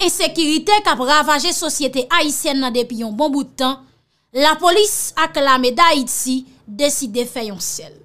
e sekirite kap ravaje sosyete Haitien nan depi yon bon boutan, la polis ak lame da Haiti deside feyonsel.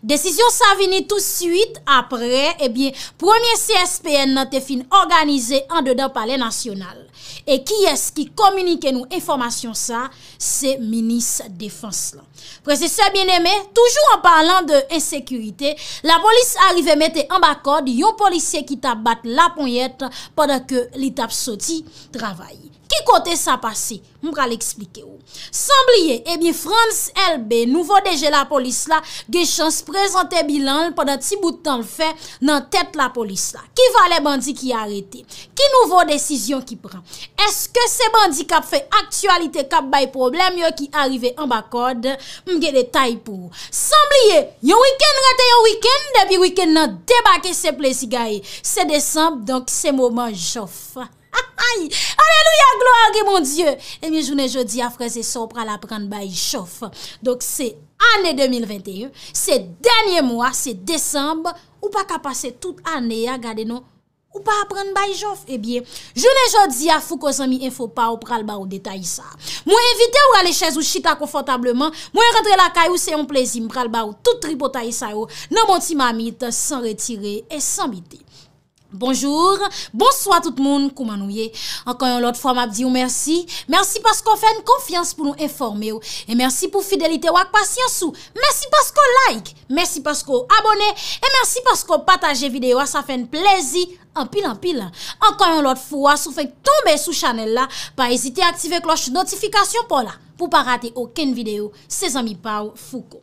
Desisyon sa vini tout suite apre, ebyen, premier CSPN nan te fin organize an dedan pale nasyonal. E ki es ki komunike nou informasyon sa, se minis defanse la. Prese se bieneme, toujou an parlant de esekurite, la polis arive mette an bako di yon polisye ki tabat la ponyet poda ke li tab soti travaye. Ki kote sa pase? Mwen ka li eksplike ou. Samblye, ebi eh France LB, nouvo deje la polis la, ge chans prezante bilan, padan ti boutan le fe, nan tet la polis la. Ki va le bandi ki arete? Ki nouvo desisyon ki pran? Eske se bandi kap fe aktualite kap bay problem, yo ki arrive an bakod, mwen ge detay pou ou. Samblye, yon wiken rate yon wiken, debi wiken nan debake se ple si gaye. Se desamp, donk se mouman jof. Ha ha yi, aleluya glo a ge mon die, e mi jounen jodi a fraze so pra la pran ba yi chof Dok se ane 2021, se denye mwa, se desembe, ou pa ka pase tout ane ya gade nou ou pa pran ba yi chof E eh biye, jounen jodi a fou ko zan mi enfo pa ou pral ba ou detay sa Mwen evite ou ale chèz ou chita konfortableman, mwen rentre la kay ou se yon plezim pral ba ou tout tripotay sa yo Nan monti ma mit, san retire et san bite Bonjour, bonsoit tout moun koumanouye. Ankan yon lot fwa mab diyo mersi. Mersi paskou fèn konfians pou nou informe yo. E mersi pou fidelite wak pasyansou. Mersi paskou like. Mersi paskou abone. E mersi paskou pataje videyo. A sa fèn plezi anpil anpil. Ankan yon lot fwa sou fèk tombe sou chanel la. Pa ezite aktive kloche notifikasyon pou la. Pou pa rate okèn videyo. Se zami pa ou fuko.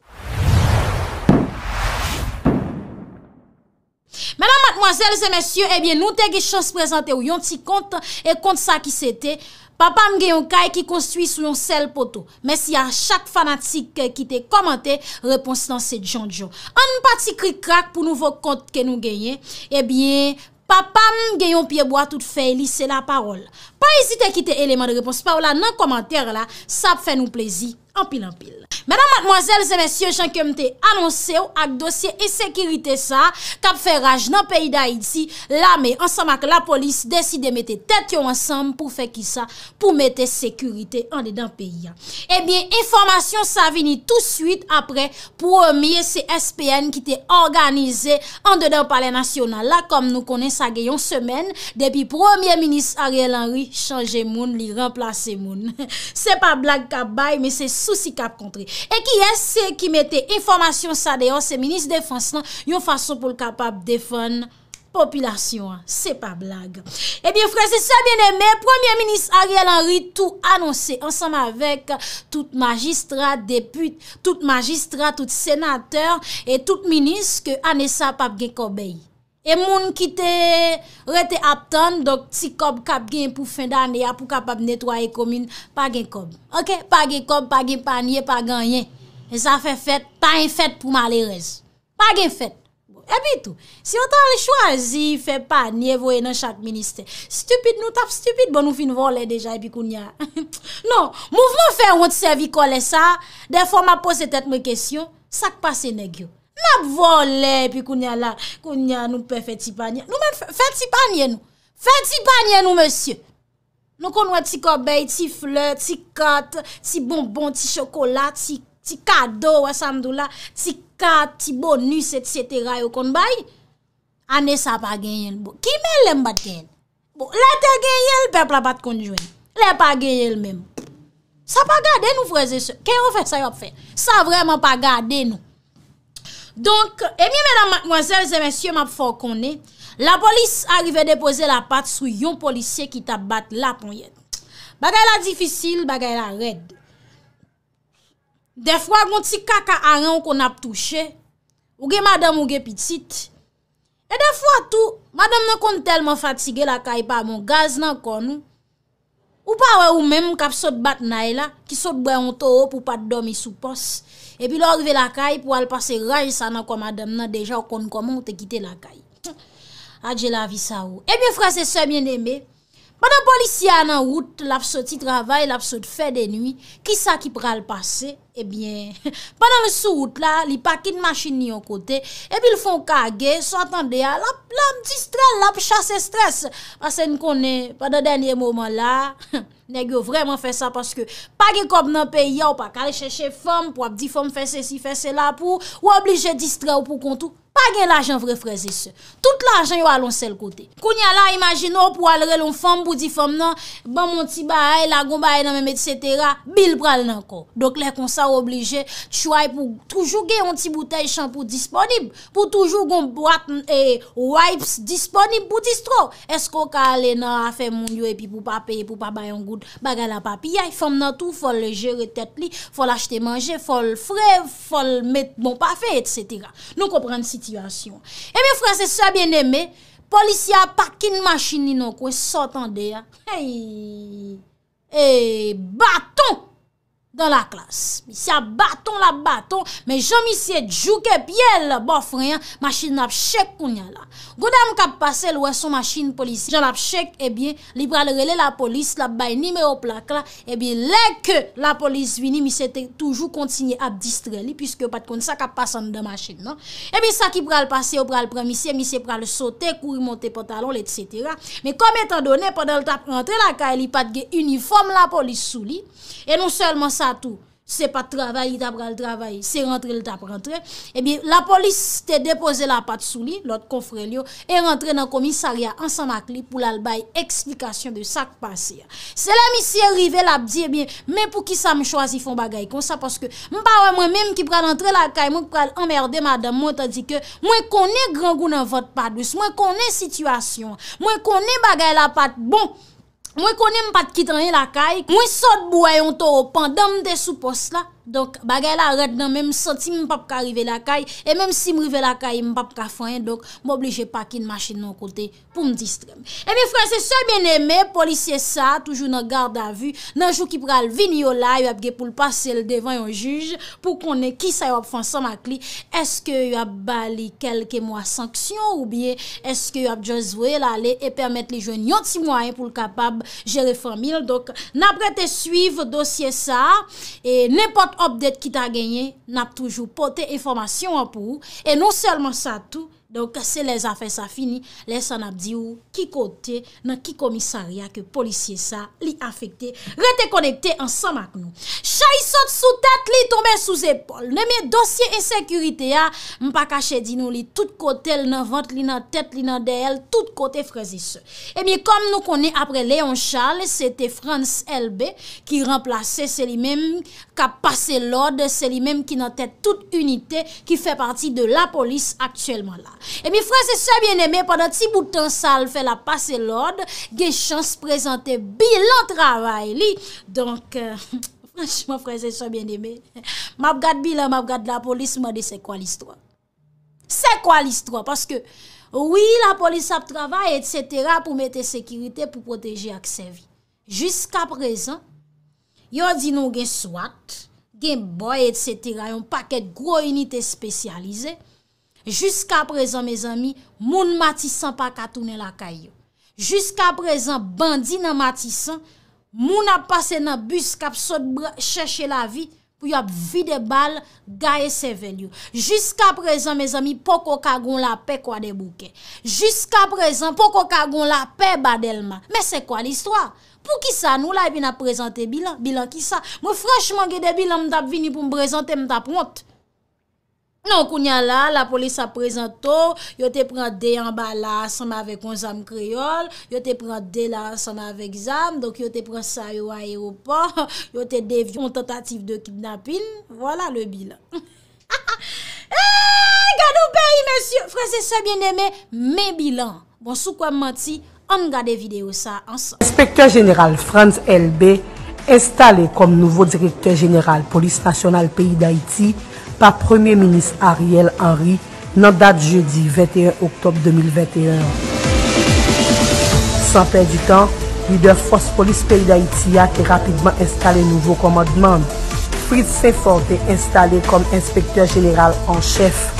Mè nan matmoazèl zè mèsyon, nou te ge chans prezante ou yon ti kont e kont sa ki se te Papam geyon kay ki konstuit sou yon sel poto Mèsyan chak fanatik ki te komante, repons nan se djon djon An pati krik krak pou nouvo kont ke nou genye Ebyen, eh papam geyon pieboa tout fey li se la parol Pa ezite ki te eleman de repons pa ou la nan komantèr la Sa fe nou plezi, an pil an pil Madame, mademoiselles et messieurs, j'en kem te annonce ou ak dosye e sekirite sa, kap feraj nan peyi da iti, la me, ansama ke la polis, deside mette tet yo ansam pou fe ki sa pou mette sekirite an de dan peyi ya. Ebyen, informasyon sa vini tout suite apre pou omye se SPN ki te organize an de dan pale nasyonal la kom nou konen sa geyon semen, depi premier ministre Ariel Henry chanje moun, li remplase moun. Se pa blag kap baye, me se souci kap kontre. E ki yese ki mette informasyon sa deyon, se Ministre non? de France nan yon fason pou l kapap defon populasyon. Se pa blague. E eh biye frese, se sa bien eme, Premier Ministre Ariel Henry tou anonse ansam avek tout magistrat, deput, tout magistrat, tout senateur et tout ministre ke anesa papge kobeye. E moun ki te rete ap ton, dok ti kob kap gen pou fin dan de ya pou kapap netwaye komin, pa gen kob. Ok, pa gen kob, pa gen panye, pa gen yen. E sa fe fet, pa gen fet pou malerez. Pa gen fet. Bon, e bitou, si yo tan le chwa, zi fe pa, nye voye nan chak minister. Stupide nou tap, stupide bon nou fin vo le deja epi koun ya. Non, mouvment fe wot servikole sa, defo ma pose tet me kesyon, sak pa se negyo. Nap vole pi kounya la, kounya nou pe fè ti panye. Nou men fè ti panye nou. Fè ti panye nou, monsye. Nou kon wè ti kobèy, ti flè, ti kat, ti bonbon, ti chokola, ti kado, wè samdou la, ti kat, ti bonus, etc. Yo kon bay, anè sa pa genyèl bo. Kimè lè mbate genyèl? Bo, lè te genyèl, pepla bat konjwen. Lè pa genyèl mèm. Sa pa gade nou freze se. Ken yon fè sa yon fè? Sa vreman pa gade nou. Donk, e mi mèdam mwazèl zè mèsyè m ap fò konè, la polis arive depoze la pat sou yon polisè ki tap bat la pon yè. Bagay la difisil, bagay la red. Defwa gwen ti kaka anè ou kon ap touche, ou gen madèm ou gen pitit. E defwa tou, madèm nan kon telman fatige la kay pa mwen gaz nan konou. Ou pa wè ou mèm ou kap sot bat nay la, ki sot brey ontò ou pou pat domi sou pos. E pi lor ve la kay pou al pase raj sa nan kwa madem nan deja ou kon koman ou te kite la kay. Adje la vi sa ou. E pi frase se mien deme, padan polisi anan wout, laf soti travay, laf soti fe de nwi, ki sa ki pra al pase? E eh biye, padan le sou wout ah, la, li pakit masin ni yo kote, e pi l fon kage, sou atan deya, la plam di strel la pou chase stres. Ase n konen, padan denye momon la... Negyo vreman fè sa paske pa ge kop nan pe ya ou pa kale chè chè fèm pou ap di fèm fè se si fè se la pou ou oblige distre ou pou kontou. pa gen l'ajan vre freze se. Tout l'ajan yo alon sel kote. Koun ya la, imajino pou alre l'on fom, pou di fom nan, ban moun ti baye, lagoun baye nan men, et cetera, bil pral nan ko. Dok lè kon sa ou oblije, chouay pou toujou ge yon ti bouteille shampou disponib, pou toujou goun wap, e, wipes disponib, pou dis tro. Esko ka alen nan, afe moun yoy, pi pou pa pe, pou pa bayon gout, baga la papi, fom nan tou, fol jere tet li, fol achete manje, fol fre, fol met, E mi franse sa bien eme Polisya a pakkin machini Non kwe sotande E baton dan la klas. Mi se ap baton la baton me jan mi se djouke piye la bof reyan, machin ap chek koun ya la. Gou dam kap pase l wè son machin eh polis, jan ap chek e bie li pral rele la polis la bay ni me o plak la, e bie lè ke la polis vini, mi se te toujou kontinye ap distre li, pwiske pat kon sa kap pasan non? eh de machin, nan? E bie sa ki pral pase, ou pral pramise, mi se pral sote, kou remonte potalon, etc. Me kom etan donè, padan l tap rentre la ka, li pat ge uniform la polis sou li, e nou selman sa tout c'est pas travail t'a le travail c'est rentrer le t'a rentrer et eh bien la police t'a déposé la patte sous lui l'autre confrère et rentré dans le commissariat ensemble avec lui pour l'albaï explication de ça qui passé c'est la mission arrivé l'a dit eh bien mais pour qui ça me choisi font bagaille comme ça parce que moi même qui prend la caille moi pral emmerder madame moi dit que moi connais grand goût dans votre pas douce moi connais situation moi connais bagaille la patte bon Mwen konen m pat ki tanye lakay Mwen sot bou ayon to opan Dam de sou pos la Donk bagay la arred nan men m senti m pap ka rive lakay E menm si m rive lakay m pap ka fwen Donk m oblije pa ki n machin nou kote Pou m distrem E mi franse sou bien eme Polisye sa toujou nan garde avu Nanjou ki pral vini yo la Yo ap ge pou l pasel devan yon juj Pou konen ki sa yo ap fansa makli Eske yo ap bali kelke mwa sanksyon Ou bie eske yo ap djan zwe lale E permette li jwen yon ti mwayen pou l kapab jere famil, doke n ap rete suive dosye sa e nepot obdet ki ta genye n ap toujou pote informasyon ap ou e nou selman sa tou Donk se le zafen sa fini, le san ap di ou ki kote nan ki komisaria ke polisye sa li afekte, rete konekte ansan mak nou. Chay sot sou tete li tome sou zepol. Ne me dosye e sekurite ya, ah. mpa kache di nou li tout kote eh l nan vante, l nan tete, l nan deyel, tout kote frezi se. E mi kon nou kone apre Leon Charles, se te Franz Elbe ki remplace se li men kote. ka pase l'ode, se li menm ki nan tè tout unitè ki fè parti de la polis aktyèlman la. E mi frese se bien eme, padan ti boutan sal fè la pase l'ode, gen chans prezante bilan travay li. Donk, franchman frese se bien eme, mab gade bilan, mab gade la polis, mwade se kwa l'istwa? Se kwa l'istwa? Paske, wii la polis ap travay, etsetera, pou mette sekirite pou proteje aksevi. Jiska prezant, Yo di nou gen swat, gen boy, et cetera, yon paket gro unité spesyalize. Juska prezan, me zami, moun matisan pa katounen la kayo. Juska prezan, bandi nan matisan, moun ap pase nan bus kap sot chèche la vi pou yap vide bal gae se ven yo. Juska prezan, me zami, poko kagon la pe kwa de bouke. Juska prezan, poko kagon la pe badelman. Me se kwa l'histoire? Pou ki sa nou la e bin ap prezante bilan? Bilan ki sa? Mwen franchman gede bilan mtap vini pou mprezante mtap mwote. Non kou nyan la, la polis ap prezante to. Yo te pren de yon bala asanm ave konzam kriol. Yo te pren de la asanm ave exam. Donk yo te pren sayo a eropan. Yo te devyon tentative de kidnapping. Vola le bilan. Eh, Ganou peri mwen syo. Fransese bien deme, me bilan. Bon sou kwa mwanti? On regarde vidéo ça ensemble. Inspecteur général Franz LB, installé comme nouveau directeur général Police nationale Pays d'Haïti par Premier ministre Ariel Henry, dans date jeudi 21 octobre 2021. Sans perdre du temps, leader force police Pays d'Haïti a été rapidement installé nouveau commandement. Fritz saint est installé comme inspecteur général en chef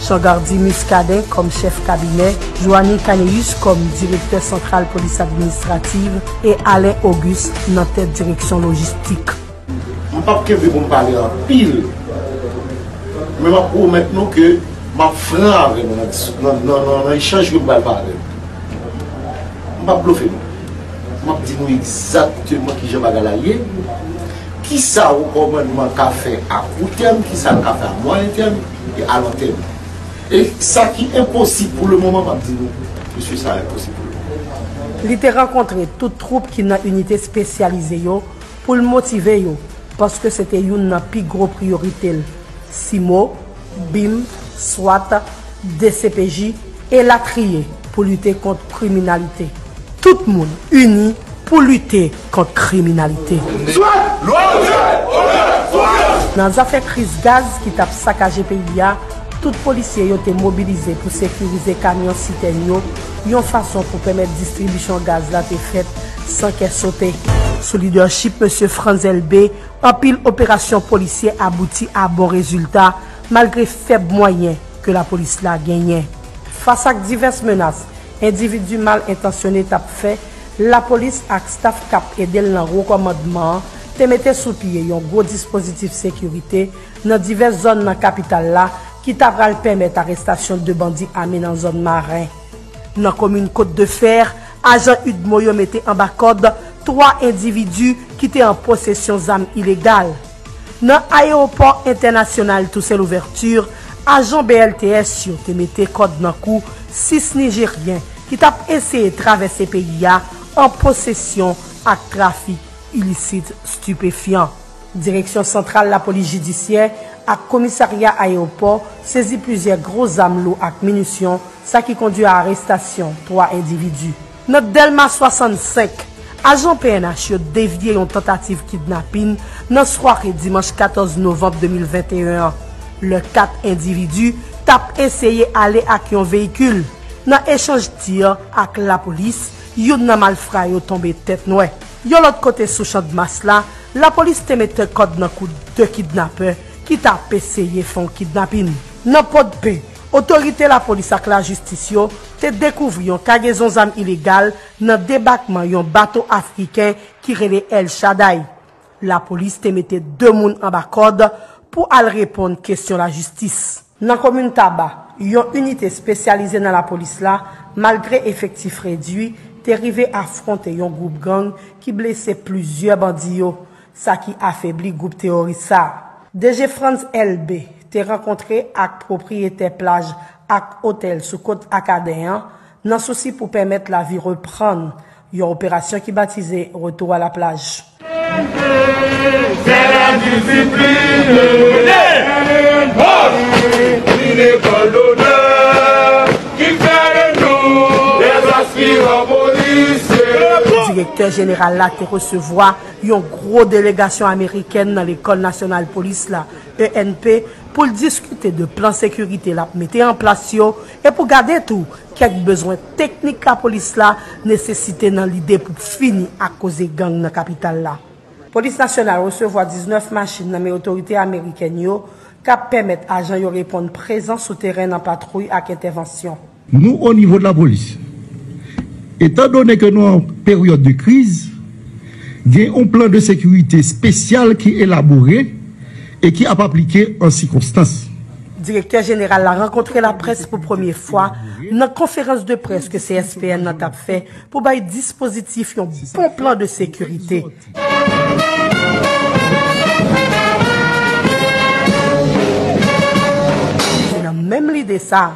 Changardi Muskade, kom chef kabinet, Joanie Kaneyus, kom direktor Central Police Administrative, et Alain August, nan tèp Direction Logistique. Mwen pa pke ve mwen pale an pil, men mwen pou mèten nou ke mwen fè nan nan y chanj ve mwen pale pale. Mwen pa plou fè nou. Mwen pte nou exakt mwen ki jè mwen galaye, ki sa wè konwen man ka fè a ou tèm, ki sa wè ka fè a mwen tèm, ki sa lè an tèm. E sa ki imposib pou le mouman pandi nou. Je suis sa imposib pou le mouman. Li te rakontre tout troupe ki nan unité spesyalize yo pou l motive yo. Paske se te yon nan pi gro priorite l. Simo, BIM, SWAT, DCPJ e la triye pou lute kont kriminalite. Tout moun uni pou lute kont kriminalite. SWAT, LOI, SWAT, OLE, SWAT! Nan zafè kriz gaz ki tap sakage pe yon, Tout polisye yon te mobilize pou sefirize kamyon siten yo, yon fason pou pwemet distribusyon gaz la te fet san ke sote. Sou lidership monsie Franz LB, an pil operasyon polisye abouti a bon rezultat, malgre feb mwayen ke la polis la genyen. Fasak divers menas, individu mal intasyonet ap fe, la polis ak staf kap edel nan rekomodman, te mette sou piye yon go dispositif sekurite nan divers zon nan kapital la, ki tap ralpem et arrestasyon de bandi amen an zon maren. Nan komoun kote de fer, ajan Utmoyo mette an bakode 3 individu ki te an posesyon zanm ilegal. Nan ayopan internasyonal tou sel ouvertur, ajan BLTS yote mette kode nan kou 6 nijeryen ki tap ese etrave se peyi ya an posesyon ak trafi ilisit stupefyan. Direksyon sentral la poli jidisyen ak komisariya ayopo, sezi plizye groz amlo ak minusyon, sa ki kondye a arrestasyon 3 individu. Not Delma 65, ajan PNH yo devye yon tentative kidnapin nan swak e dimanche 14 novembe 2021. Le 4 individu tap eseye ale ak yon vehikul. Nan eshanj tir ak la polis, yon nan mal fra yo tombe tet noue. Yon lot kote sou chan d'mas la, la polis teme te kod nan kou de kidnapen, it ap eseye fon kidnapin. Nan pot pe, otorite la polis ak la justis yo, te dekouvri yon kagezon zam ilegal nan debakman yon bato afriken ki rele el chaday. La polis te mette demoun ambakod pou al repon kestyon la justis. Nan komoun taba, yon unité spesyalize nan la polis la, malgre efektif redwi, te rive afronte yon goup gang ki blese pluzye bandiyo, sa ki afebli goup teorisa. DG France LB te renkontre ak propryete plaj ak hotel sou kote akadeyan nan sosi pou pemet la vi repran yon operasyon ki batize Retour a la plaj. Lektor jeneral la te resevoa yon gro delegasyon Ameriken nan l'Ecole Nationale Police la, ENP, pou l'diskute de plan sekurite la pou mette en plas yo e pou gade tou kek bezwen teknik ka polis la nesesite nan l'ide pou fini akose gang nan kapital la. Polis Nationale resevoa 19 masjid nan men otorite Ameriken yo ka pemet ajan yon repon prezant sou teren nan patrouy ak entevansyon. Nou o nivou la polis... Etan donen ke nou an peryote de kriz, gen yon plan de sekurite spesyal ki elaboure e ki ap aplike an sikonstans. Direktyen general la renkontre la pres pou premier fwa nan konferans de pres ke CSPN nat ap fe pou baye dispositif yon bon plan de sekurite. Nan menm li de sa,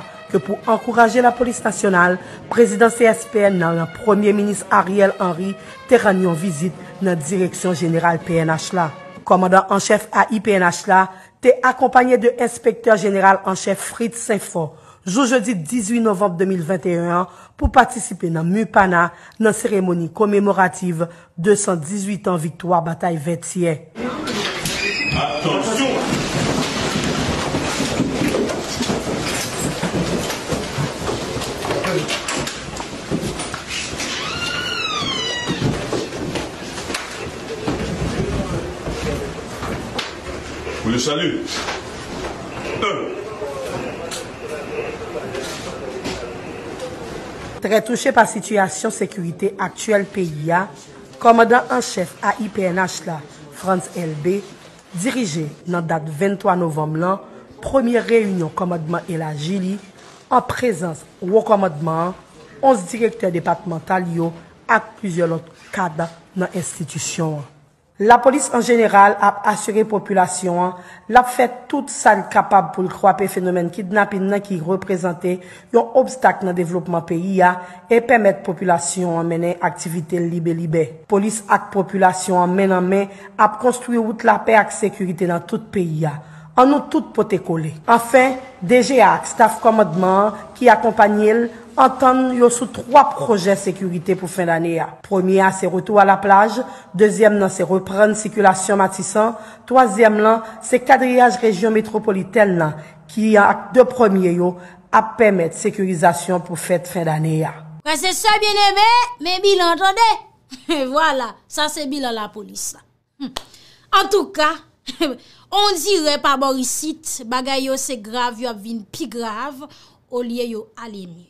pou ankoraje la polis nasyonal, prezident CSPN nan la premier minis Ariel Henry te ranyon vizit nan direksyon jeneral PNH la. Komandant anchef AI PNH la te akompanyen de inspektor jeneral anchef Fritz Saint-Franc, jou jeudi 18 novembre 2021 pou patisipe nan Mupana nan seremoni komemorative 218 an victoire bataille 20 siè. Atoksyon! Trè touche pa sityasyon sekwite aktuel peyi ya, komodan an chèf a IPNH la France LB, dirije nan dat 23 novem lan, premier reynyon komodman el a Gili, an prezans wou komodman, 11 direktè depatemental yo, ak pwizye lot kada nan institisyon an. La polis an jeneral ap asyre populasyon an, l ap fet tout sal kapab pou l kwape fenomen kidnapin nan ki represente yon obstak nan devlopman peyi ya e pemet populasyon an menen aktivite libe-libe. Polis ak populasyon an menen men ap konstouye wout la pey ak sekurite nan tout peyi ya. An nou tout pote kole. Afen, DGA ak staf komodman ki akompanyil antan yo sou 3 proje sekurite pou fin d'ane ya. Premier, se retou a la plaj. Dezyem, nan se repren sekulasyon matisan. Toazyem lan, se kadriyaj rejyon metropolitel lan ki ak de premier yo apemet sekurizasyon pou fet fin d'ane ya. Ben se sa bin eme, me bil anton de. Voilà, sa se bil an la polis. An tou ka, an tou ka, Ondi repa borisit, bagay yo se grav, yo ap vin pi grav, o liye yo alemye.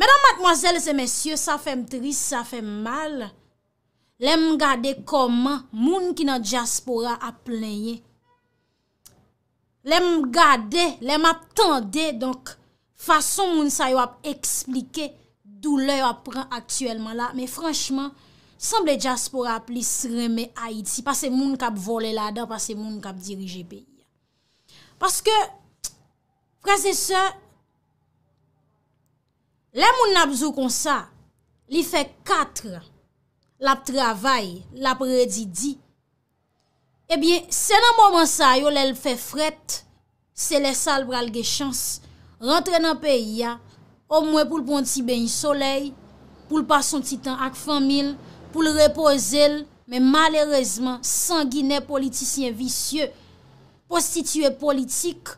Mèdan matmoazèl se mèsyè, sa fèm tris, sa fèm mal, lèm gade koman moun ki nan diaspora ap lèye. Lèm gade, lèm ap tende, donk fason moun sa yo ap eksplike dou lè yo ap pran aktuelman la. Mè franchman, Sanble jaspor ap lis reme a iti, pase moun kap vole lada, pase moun kap dirije peyi. Paske, prese se, le moun nap zo konsa, li fe katre, lap travay, lap redidi, ebyen, eh se nan mouman sa, yo lel fe fret, se lè sal pral ge chans, rentre nan peyi ya, omwe pou lpon ti ben yi soley, pou lpason ti tan ak famil, pou l repose l, men malerezman, sanguine politisyen visye, prostitue politik,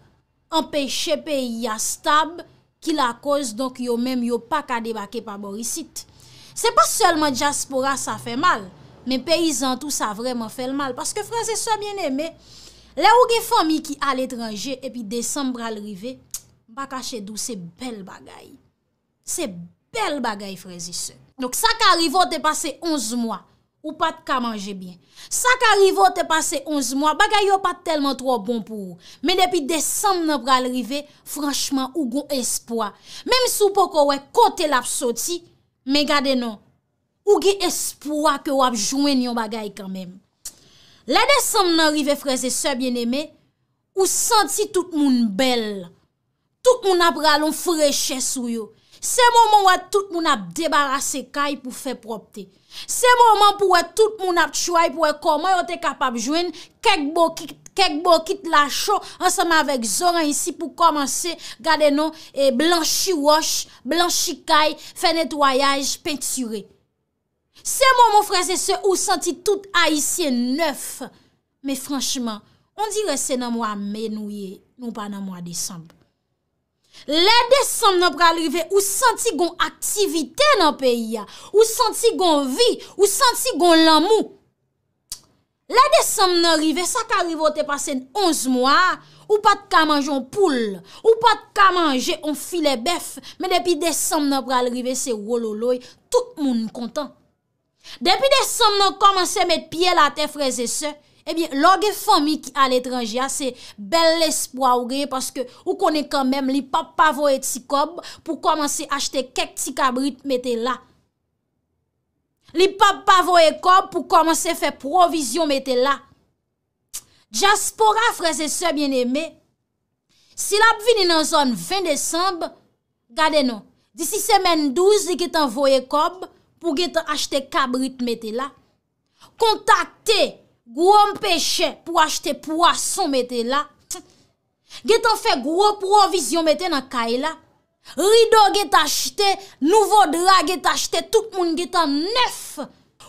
empèche peyi yastab, ki la koz, donk yo menm yo pa kade bakè pa borisit. Se pa selman diaspora sa fe mal, men peyizan tou sa vreman fe l mal, paske franze so bien eme, la ou gen fami ki al etranje, epi desambra l rive, baka chedou se bel bagay. Se bel bagay franze se. Nouk sa ka rivo te pase 11 mwa, ou pat ka manje bien. Sa ka rivo te pase 11 mwa, bagay yo pat telman tro bon pou ou. Men depi desam nan pral rive, franchman ou gon espoi. Menm sou pou kowe kote lap soti, men gade non. Ou gen espoi ke wap jwen yon bagay kanmen. La desam nan rive freze se bien eme, ou santi tout moun bel. Tout moun ap pral an freche sou yo. Se momon wè tout moun ap debarase kay pou fè propte. Se momon pou wè tout moun ap chouay pou wè koman yo te kapab jwen kekbo kit la chou ansama vek Zoran isi pou komanse gade nou e blanchi wosh, blanchi kay, fè netwayaj, pentyre. Se momon fwese se ou santi tout a isye neuf, me franchman, on dire se nan mwa menouye, nou pa nan mwa desembe. Le Desem nan pral rive, ou santi gon aktivite nan peyi ya, ou santi gon vi, ou santi gon lamou. Le Desem nan rive, sa ka rive o te pase 11 mwa, ou pat ka manje on poule, ou pat ka manje on file bef, men depi Desem nan pral rive se wololoy, tout moun kontan. Depi Desem nan komanse met piye la te freze se, Ebyen, log e fomi ki an etranjia, se bel l'espoi ou genye, paske ou konen kanmen li pap pa voye ti kob pou komanse achte kek ti kabrit mette la. Li pap pa voye kob pou komanse fe provizyon mette la. Djaspora freze se bien eme. Si la ap vini nan zon 20 Desembe, gade nou. Disi semen 12, li git an voye kob pou git achte kabrit mette la. Kontakte. Gwom peche pou achte poason mette la. Getan fe gro provision mette nan kay la. Rido get achte, nouvo dra get achte, tout moun getan nef.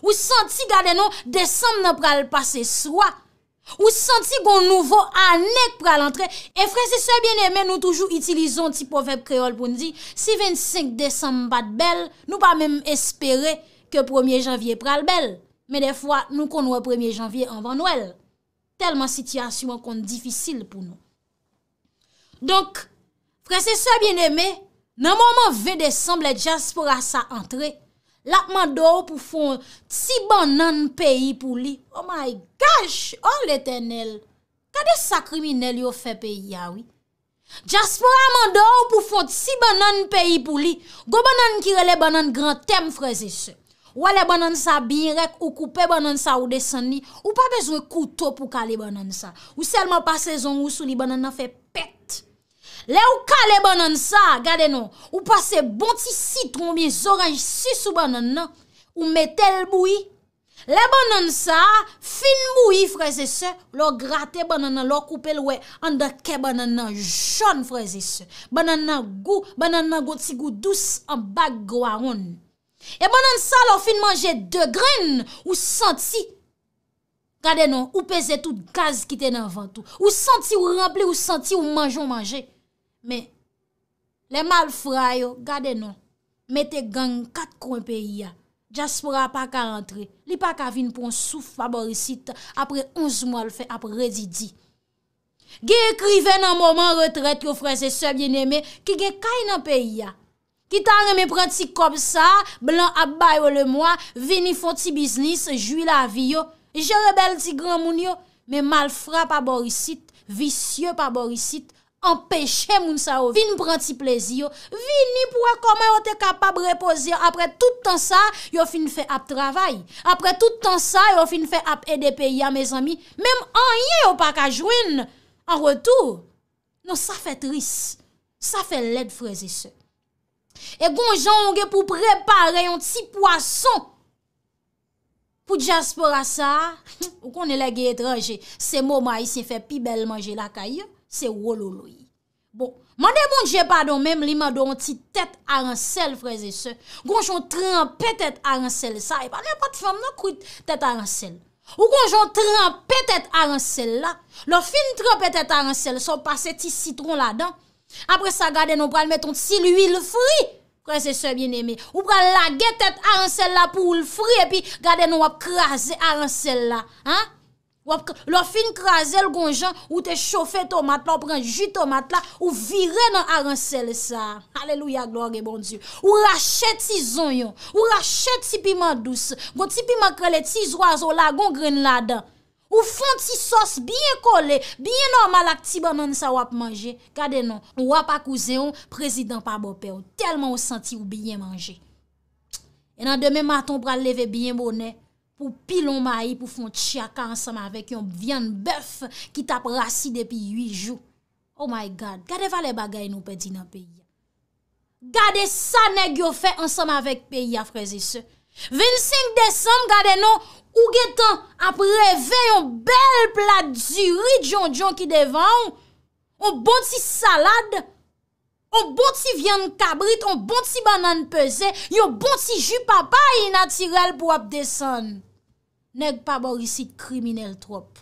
Ou santi gade nou, desam nan pral pase swa. Ou santi goun nouvo, anek pral antre. E fran se soye bien eme, nou toujou itilizon ti povep kreol pou ndi. Si 25 desam bat bel, nou pa men espere ke 1 janvye pral bel. mè de fwa nou kon wè 1 janvye an van nouel. Telman sityasyon kon difisil pou nou. Donk, frese se bien eme, nan mouman vè Desemble, Jaspora sa antre, lakman do pou fon tsi ban nan peyi pou li. Oh my gosh, or oh, lete nel, kade sakrimi nel yo fe peyi ah yawi? Jaspora man do pou fon tsi ban nan peyi pou li, go ban bon nan kirele ban nan gran tem frese se. Wale banan sa bin rek, ou koupe banan sa ou desen ni, ou pa bezwe kouto pou kale banan sa. Ou selman pa sezon ou sou li banan na fe pet. Le ou kale banan sa, gade nou, ou pase bon ti citron, biye zorang, sus ou banan na, ou metel boui. Le banan sa, fin boui freze se, lo grate banan na, lo koupe lwe, an da ke banan na, joun freze se. Banan na gout, banan na gout si gout dous, an bag gwa roun. E banan sa lor fin manje de gren ou santi, gade non, ou peze tout gaz ki ten avan tou. Ou santi ou rample ou santi ou manjou manje. Me, le mal fra yo, gade non, me te gang kat kon peyi ya. Jaspora pa ka rentre, li pa ka vin pou an souf favorisite apre 11 mol fe apre redi di. Ge ekrive nan moman retret yo franse se bieneme ki ge kay nan peyi ya. Ki tan reme pren ti kom sa, blan ap bay ou le mwa, vini fon ti biznis, jwi la vi yo, je rebel ti gran moun yo, men malfra pa borisit, visye pa borisit, empèche moun sa ou, vini pren ti plezi yo, vini pou a koman yo te kapab repos yo, apre tout tan sa, yo fin fe ap travay, apre tout tan sa, yo fin fe ap edepè ya, mes ami, menm anye yo pa kajwen, an retou, non sa fe tris, sa fe led frezi se, E kon jan onge pou prepare yon ti poason pou jaspora sa, ou kon ne legye etranje, se momay se fe pi bel manje la kaye, se wololoy. Bon, man de moun jepa don menm li man don ti tet aransel freze se, kon jan tranpe tet aransel sa, e pa ne pat fam nan kou tet aransel. Ou kon jan tranpe tet aransel la, lo fin tranpe tet aransel so pa se ti citron la dan, Après ça, gardez nous pral ton si l'huile frit. Frère, c'est ça, bien-aimé. Ou pral la tête à là pour le et puis, gardez nous ap craser arancelle là. Hein? Ou fin craser le gonjan, ou te chauffer tomate là, ou pren jus tomate là, ou virer dans arancelle ça. Alléluia, gloire et bon Dieu. Ou rachète tison yon, ou rachète si piment douce. Gon ti piment que les petits oiseaux là, gon grain là-dedans. Ou fon ti sos byen kole, byen nan malak ti banan sa wap manje. Gade nan, wap akouzeyon, prezident pa bopè, ou telman ou santi ou byen manje. E nan deme maton pral leve byen bonè, pou pilon mayi pou fon tchiaka ansam avèk yon byen bèf ki tap rasi depi yuijou. Oh my God, gade va le bagay nou pedi nan peyi. Gade sa neg yo fè ansam avèk peyi a freze sew. 25 Desem gade nou, ou getan ap revè yon bel plat zyri djon djon ki devan, ou bon ti salade, ou bon ti vyan kabrit, ou bon ti banan peze, yon bon ti ju papa inatirel pou ap Desem. Neg pa borisi kriminel trop.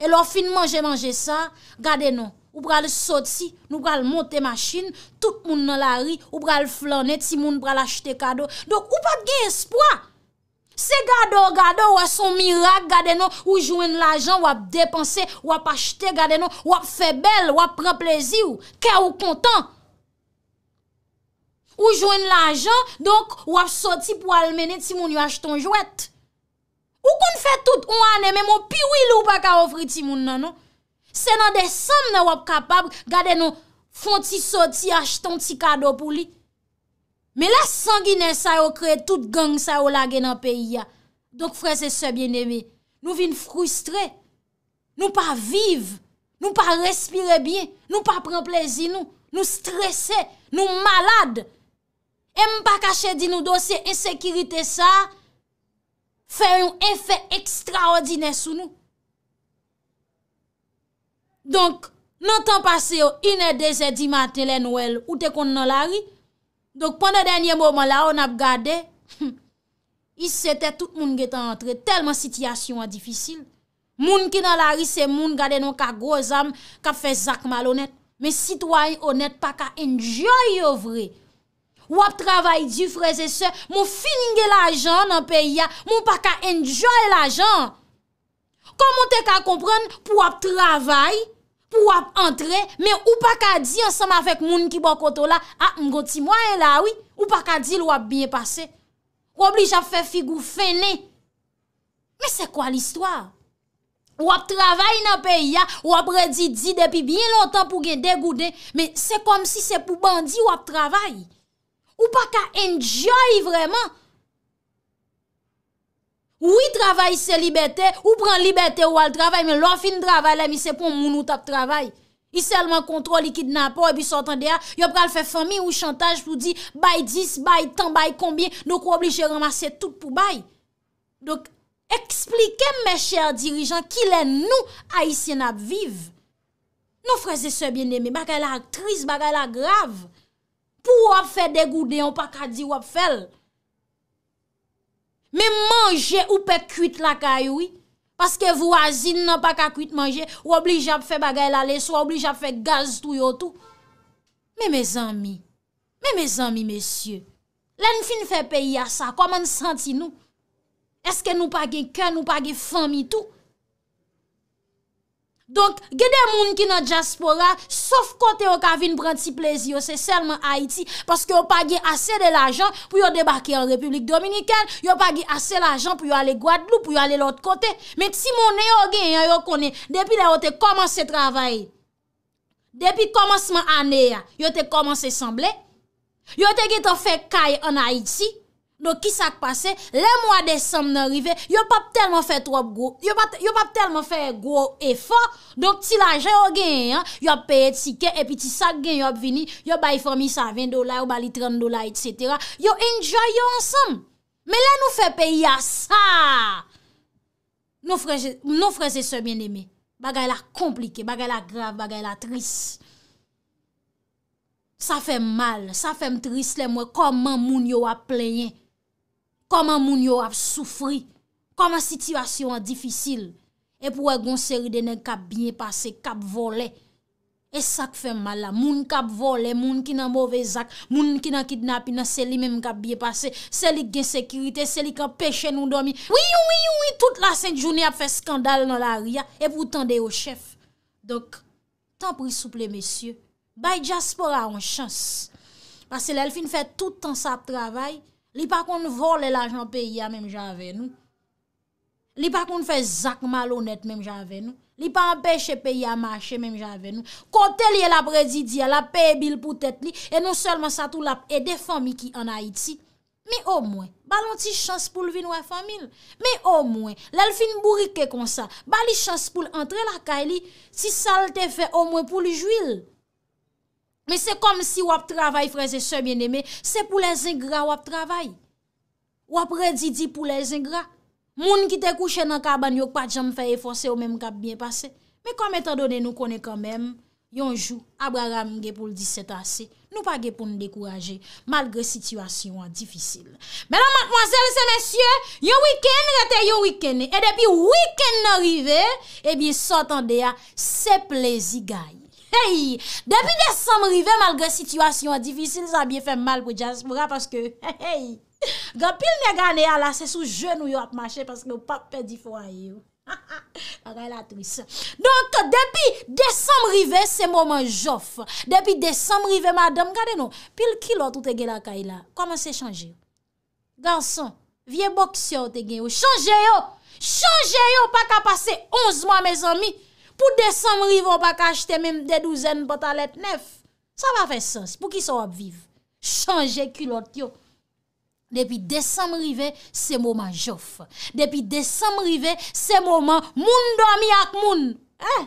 E lor fin manje manje sa, gade nou, ou pral soti, nou pral monte machine, tout moun nan la ri, ou pral flanet, si moun pral achete kado. Donk, ou pat ge espwa. Se gado, gado, wap son mirak, gade nou, ou jwen l'ajan, wap depanse, wap achete, gade nou, wap febel, wap pran plezi ou, kè ou kontan. Ou jwen l'ajan, donk, wap soti pou almenet, si moun yu acheton jwet. Ou kon fè tout, ou anem, moun piwil ou pa ka ofri ti moun nanon. Se nan de sam nan wap kapab gade nou fonti soti achton ti kado pou li. Me la sangine sa yo kre tout gang sa yo lage nan peyi ya. Donk fre se se bieneme, nou vin frustre, nou pa vive, nou pa respire bien, nou pa pren plezi nou, nou stresse, nou malade. E m pa kache di nou dosye ensekirite sa, fe yon efek ekstraordine sou nou. Donk, nan tan pase yo, inè de zè di matè lè nouèl, ou te kont nan lari, donk pwèndè denye mwòman la, ou nap gade, hmm, i sète tout moun gè tan antre, telman sityasyon an difisil. Moun ki nan lari, se moun gade nou ka gòz am, ka fè zak malonèt. Me sitwayonèt, pa ka enjoy yow vre. Wap travay di, freze se, moun finingè l'ajan nan peya, moun pa ka enjoy l'ajan. Koman te ka komprèn, pou wap travay, pour entrer, mais ou pas qu'à dire ensemble avec moun qui bon koto là, ah, ti moi hein, là, oui, ou pas qu'à dire ou bien passé. Ou oblige à faire figou fené. Mais c'est quoi l'histoire? Ou a travaillé dans pays ah, ou a dit depuis bien longtemps pour gen dégoudé, mais c'est comme si c'est pour bandit ou a travail. Ou pas qu'à enjoy vraiment Ou yi travay se libetè, ou pran libetè ou al travay, men lò fin travay la mi se pon moun ou tak travay. Yi selman kontrol likid nan apò, epi sotan deya, yop pral fè fè fèmi ou chantaj pou di bay dis, bay tan, bay kombien, nou kwa obligè ramase tout pou bay. Dok, eksplike mè chè dirijan ki lè nou a yi sien ap viv. Nou freze se bien eme, baka yi la ak tris, baka yi la grav. Pou wap fè degou deyon, pa kadi wap fèl. Me manje ou pe kuit la kayoui. Paske vwazin nan pa ka kuit manje. Ou oblijap fe bagay la leso. Ou oblijap fe gaz tou yo tou. Me me zami. Me me zami mesye. Len fin fe peyi a sa. Koman senti nou? Eske nou pa gen kèn ou pa gen fami tou? Donk, gede moun ki nan diaspora, sof kote yo ka vin bran ti plezi yo, se selman Haiti, paske yo pagye ase de l'ajan pou yo debake an Republik Dominikan, yo pagye ase l'ajan pou yo ale Gwadlou, pou yo ale l'ot kote. Met si mounen yo gen, yo konen, depi de yo te komanse travaye, depi komanseman aneya, yo te komanse semble, yo te geto fek kay an Haiti, Don ki sak pase, le mwa desem nan rive, yo pap telman fe trop gwo, yo pap telman fe gwo e fa, don ti laje yo gen, yo peye tike, epi ti sak gen yo vini, yo bayi fomi 120 dolar, yo bali 30 dolar, etc. Yo enjoy yo ansam. Me le nou fe peya sa. Nou freze se mwen eme. Bagay la komplike, bagay la grave, bagay la tris. Sa fe mal, sa fe m tris le mwe, koman moun yo a plenye. koman moun yo ap soufri, koman situasyon an difisil, ep wè gon seri dene kap binye pase, kap vole, e sak fè mala, moun kap vole, moun ki nan bove zak, moun ki nan kidnap, ina seli menm kap binye pase, seli gen sekirite, seli kap peche nou domi, wii wii wii, tout la sen jouni ap fè skandal nan la ria, ep wou tende yo chef. Donk, tan pri souple mesye, bay Jaspora an chans, pas se lèl fin fè tout an sa travay, Li pa kon vol el ajan peyi ya menm jave nou. Li pa kon fe zak malonet menm jave nou. Li pa apèche peyi ya mache menm jave nou. Kote li el apre didi, el apè bil pou tèt li. E non selman sa tou lap e defan mi ki an Haiti. Me o mwen, balon ti chans pou lvin wè famil. Me o mwen, lèl fin bourik ke konsa. Ba li chans pou lantre lakay li, ti salte fe o mwen pou ljouil. Mè se kom si wap travay freze sebyen eme Se pou le zingra wap travay Wap redi di pou le zingra Moun ki te kouche nan kaban Yok pa djam fèye fòse ou mèm kap byen pase Mè kom etan donè nou konè kon mèm Yonjou, Abraham gè pou l'di seta se Nou pa gè pou l'dekouraje Malgre situasyon an difisil Mè nan matmoazèl se mèsyè Yon wikèn rete yon wikèn E depi wikèn nan rive Ebi eh sotan deya se plezi gay Hey, depi desanm rive, malga situasyon a difisil, sa biye fe mal pou Jaspora, paske hey, hey, ga pil ne gane alase sou jenou yo ap mache, paske nou pape pedi fwa yo. Ha ha, a gane la tris. Donk depi desanm rive, se mouman jof. Depi desanm rive, madame, gade nou, pil kilot ou te gela ka ila, koman se chanje yo? Gansan, vie boksyo ou te gen yo, chanje yo, chanje yo, pa ka pase 11 mwa mezan mi, pou désem rive an pa kajte mèm dé douzen patalet nef. Sa va fè sens pou ki sa wap vive. Chanje kulot yo. Depi désem rive, se mouman jof. Depi désem rive, se mouman moun dormi ak moun. Eh,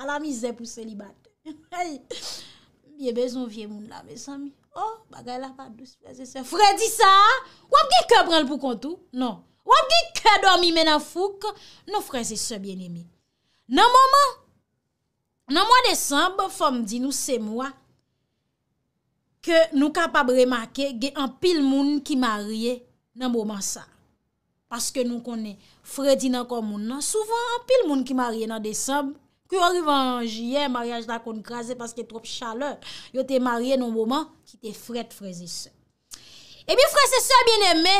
ala mizè pou selibat. Mye bezon fye moun la bezon mi. Oh, bagay la pa douz, bezè se. Frè di sa, wap ge kè pren l pou kontou? Non, wap ge kè dormi men an fouk, nou frè se se bien emi. Nan mouman, nan mouan Desembe, fòm di nou se mouan, ke nou kapab remake, ge an pil moun ki marye nan mouman sa. Paske nou konen fredi nan kon moun nan, souvan an pil moun ki marye nan Desembe, ki orivan jye, maryej la kon krasè, paske trop chaleur, yo te marye nan mouman, ki te fred fredi sa. E mi fred se sa bienemme,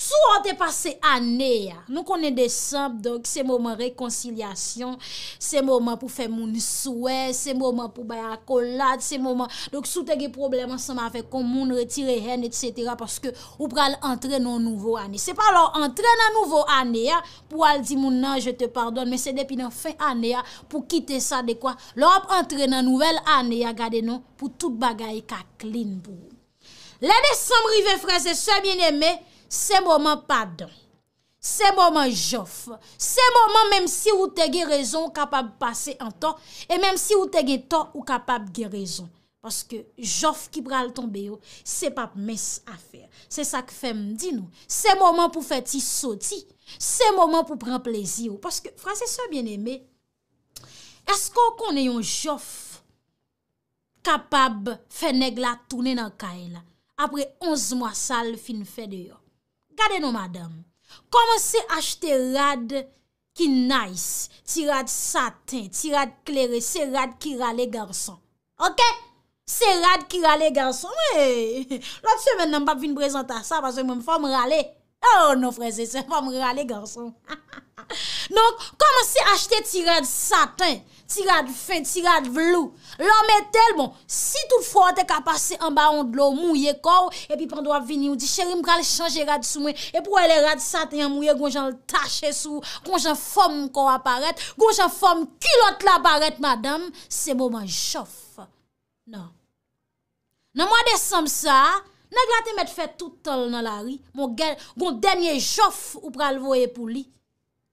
Sou an te pase ane ya. Nou konen desamp, se mouman rekoncilasyon, se mouman pou fe moun souwe, se mouman pou bayakolad, se mouman, dok sou tege problem an seman fe komoun, retire hen, et cetera, paske ou pral entre nan nouvo ane. Se pa lor entre nan nouvo ane ya, pou al di moun nan, je te pardon, men se depi nan fin ane ya, pou kite sa de kwa. Lor ap entre nan nouvel ane ya, gade nan, pou tout bagay ka klin bou. Le desamp rive franse, se mien eme, Se mouman padan, se mouman jof, se mouman mèm si ou tege rezon ou kapab pase an ton, e mèm si ou tege ton ou kapab ge rezon. Paske jof ki pral tonbe yo, se pap mes afer. Se sa ke fem di nou. Se mouman pou feti soti, se mouman pou pren plezi yo. Paske franse se bien eme, esko konen yon jof kapab fe neg la toune nan kaen la? Apre 11 mwa sal fin fe de yo. Kade nou madame, koman se achete rad ki nice, ti rad saten, ti rad kleren, se rad ki rale ganson. Ok? Se rad ki rale ganson. Lote se men nan pa vin prezenta sa, paswe mwen fom rale. Oh no freze, se fom rale ganson. Non, koman se achete ti rad saten. Ti rade fin, ti rade vlou. Lòm etel, bon, si tout fote kapase an ba ond lò, mouye kòw, epi pandwa vini ou di, cheri, m pral chanje rade soumen, epi wè lè rade saten an mouye, gwenjan l tache sou, gwenjan fòm m kòw aparet, gwenjan fòm kilot l aparet, madame, se mò man jof. Non. Non mwa desam sa, neg la te met fè toutol nan la ri, mwen gen, gwen denye jof ou pral voye pou li.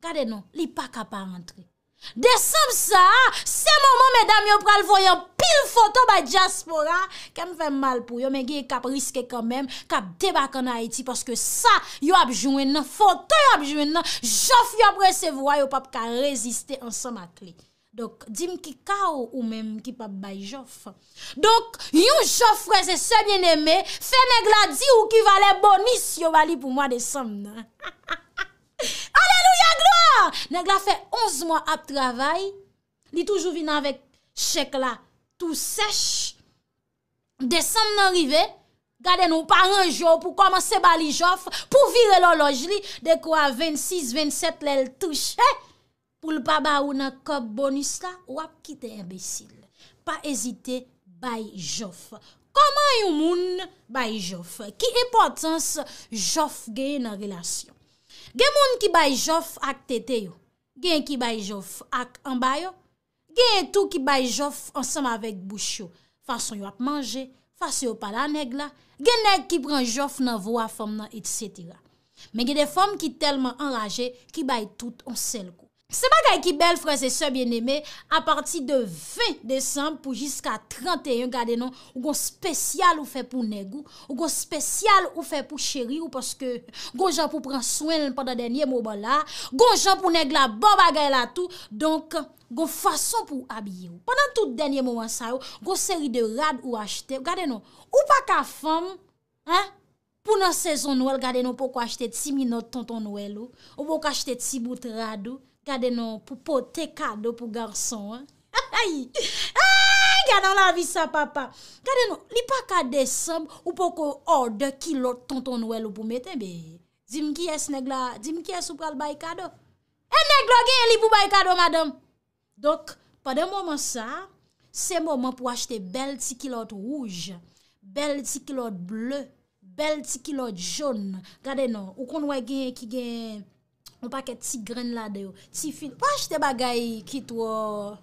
Kade non, li pa kapa rentre. Desem sa, se momon medam yo pral voyan pil foto ba diaspora, kem fè mal pou yo, men genye kap riske kanmen, kap debak an Haiti, paske sa yo apjouen nan, foto yo apjouen nan, jof yo presevwa yo pap ka reziste ansan matli. Dok, dim ki kao ou menm ki pap bay jof. Dok, yon jof prese se bien eme, fè me gladi ou ki vale bonus yo vali pou mwa desem nan. Aleluya gloa Neg la fe 11 moun ap travay Li toujou vina vek chek la Tou sech Desem nan rive Gade nou par an jo pou komanse bali jof Pou vire loloj li Dekwa 26, 27 lel touche Poul baba ou nan kop bonus la Wap kite ebesil Pa ezite bay jof Koman yon moun bay jof Ki importans jof gey nan relasyon Gen moun ki bay jof ak tete yo, gen ki bay jof ak anbay yo, gen tou ki bay jof ansam avèk bouch yo, fason yo ap manje, fason yo pala neg la, gen neg ki pran jof nan vwa fòm nan, etc. Men gen de fòm ki telman anraje ki bay tout ansel ko. Seba gay ki bel franse sebyen eme, a parti de 20 decemb pou jiska 31, gade nou, ou gon spesyal ou fe pou negou, ou gon spesyal ou fe pou cheri ou, paske gon jan pou pran swen pandan denye mou bala, gon jan pou neg la baba gaya la tou, donk, gon fason pou abye ou. Pendan tout denye mou an sa ou, gon seri de rad ou achete, gade nou, ou pa ka fam, pou nan sezon nouel, gade nou, ou pou kwa achete ti minot tonton nouel ou, ou pou kwa achete ti bout rad ou, Gade nou, pou pou te kado pou garson. Ha ha hi! Ha! Gade nou la vi sa papa. Gade nou, li pa kade semb ou pou ko or de kilot tonton nou el ou pou meten be. Zimki es negla, zimki es ou kal bay kado. En negla gen li pou bay kado madame. Dok, pa den mouman sa, se mouman pou achete bel ti kilot rouge, bel ti kilot bleu, bel ti kilot joun. Gade nou, ou kon wè gen ki gen... On pa ke ti gren la deyo. Ti fin. Waj te bagay ki tou.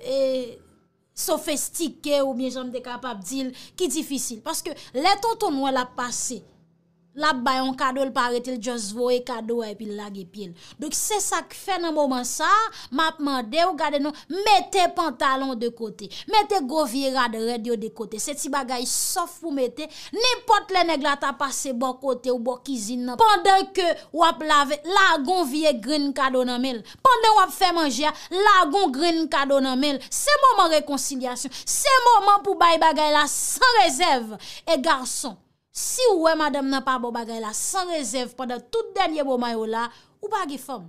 E euh, sofestike ou mien janm de kapap dil. Ki difisil. Paske leton ton wala pase. Lap bayan kado, l pa retil, jons voye kado, epil lag epil. Dok se sa k fe nan mouman sa, map mande ou gade nou, mete pantalon de kote, mete govira de radio de kote, se ti bagay sof ou mete, nipote le neglata pase bo kote ou bo kizine nan. Pendan ke wap lave, lagon vie green kado nan men. Pendan wap fe manje, lagon green kado nan men. Se mouman rekonciliasyon, se mouman pou bay bagay la san rezèv, e garson. Si ouwe madame nan pa bo bagay la san rezerv pandan tout denye bo mayo la, ou pa ge fom.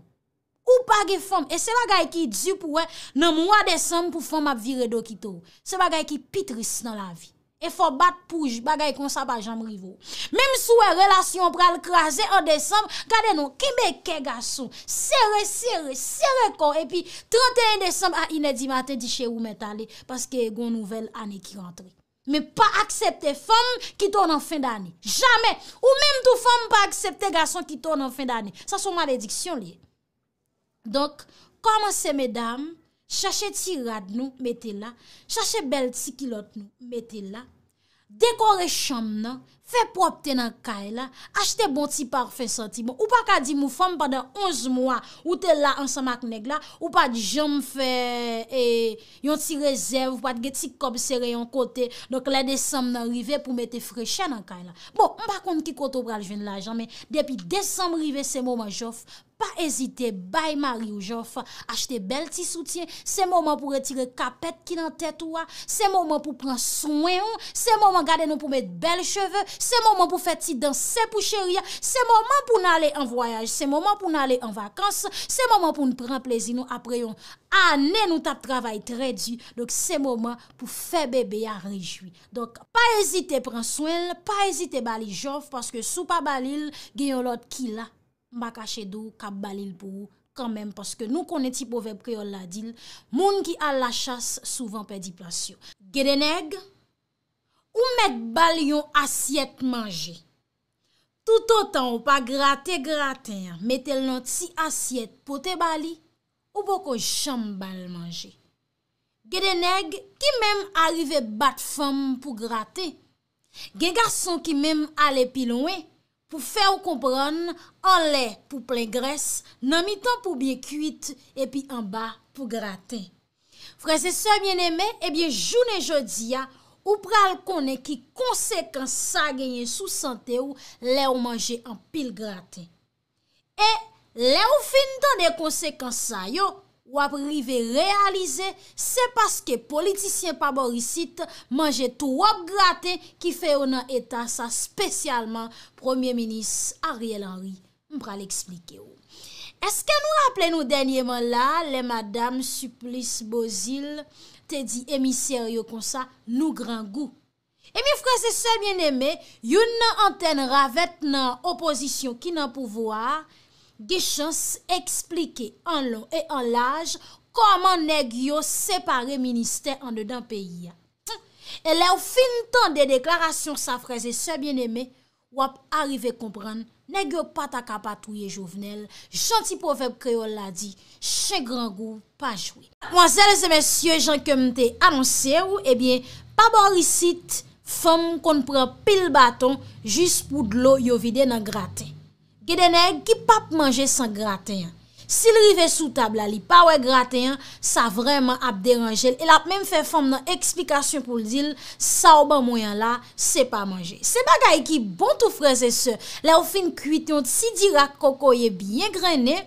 Ou pa ge fom. E se bagay ki djup ouwe, nan mwa desem pou fom ap vire do ki tou. Se bagay ki pitris nan la vi. E fo bat pouj bagay konsa pa jambrivo. Mem souwe relasyon pral krasen an desem, gade nou, kibè ke gasou. Serre, serre, serre kon. E pi 31 desem a inè di matè di chè ou metale paske e gon nouvel anè ki rentre. Me pa aksepte fèm ki ton an fin dani. Jamè. Ou mèm tou fèm pa aksepte gason ki ton an fin dani. Sa sou malédiksyon li. Donk, komanse mèdame, chache tirade nou, mette la. Chache bel tsikilot nou, mette la. Dekore chom nan, Fè propte nan kay la... Achte bon ti parfè senti bon... Ou pa ka di mou fèm padan 11 mwa... Ou te la ansamak neg la... Ou pa di jom fè... E, yon ti rezèv... Ou pa di gè ti kob serè yon kote... Donk la desem nan rive pou mè te freche nan kay la... Bon, mpa kont ki koto pral jven la jame... Depi desem rive se mou man jof... Pa ezite bay ma rive jof... Achte bel ti soutien... Se mou man pou retire kapet ki nan tèt ouwa... Se mou man pou pran souwen... Se mou man gade nou pou mèt bel cheve... Se moman pou fè ti dansè pou chèria, se moman pou n'alè an voyaj, se moman pou n'alè an vakans, se moman pou n'pran plèzi nou apreyon anè nou tap travay trè di. Dok se moman pou fè bebe a rejoui. Donk pa ezite pran swel, pa ezite bali jov, paske sou pa balil, genyon lot ki la. Mbaka chè dou, kap balil pou ou, kanmen paske nou konè ti pove preol la dil, moun ki al la chas, souvan pedi plasyon. Gede neg? Ou met bal yon asyet manje? Tout o tan ou pa graten, graten, metel nan ti asyet pote bali, ou bo ko chanm bal manje? Gede neg, ki mem arive bat fom pou graten? Gede gason ki mem ale pilonwe, pou fe ou kompron, anle pou plen gres, nan mitan pou biye kuit, epi anba pou graten. Fresese so bieneme, ebyen jounen jodia, ou pral konen ki konsekans sa genyen sou sante ou le ou manje an pil graten. E le ou fin dan de konsekans sa yo, wap rive realize, se paske politisyen pa borisite manje tou wap graten ki fe yon an etan sa spesyalman, Premier Minis Ariel Henry m pral explike ou. Eske nou rappele nou denye man la, le Madame Suplice Bozil, dit dit émissaire comme ça nous grand goût et mes frères et sœurs bien-aimés youn antenne ravet opposition qui n'en pouvoir des chances expliquer en long et en large comment nèg yo séparer ministère en dedans pays et là au fin temps des déclarations sa frères et sœurs bien-aimés ou arrivé comprendre Ne gyo pata kapatouye jovenel, janti poveb kreol la di, chen gran gou, pa jwe. Mwazel se mensye, jan ke mte anonsye ou, ebyen, eh pa borisit, fom kon pran pil baton, jis pou dlo yo vide nan graten. Gide ne, ki pap manje san graten an? Si li rive sou tab la li pa wey graten, sa vreman ap deranjel. El ap menm fe fom nan eksplikasyon pou li dil, sa ou ban mwen la se pa manje. Se bagay ki bon tou freze se, la ou fin kuit yon si dirak koko ye bien grenen,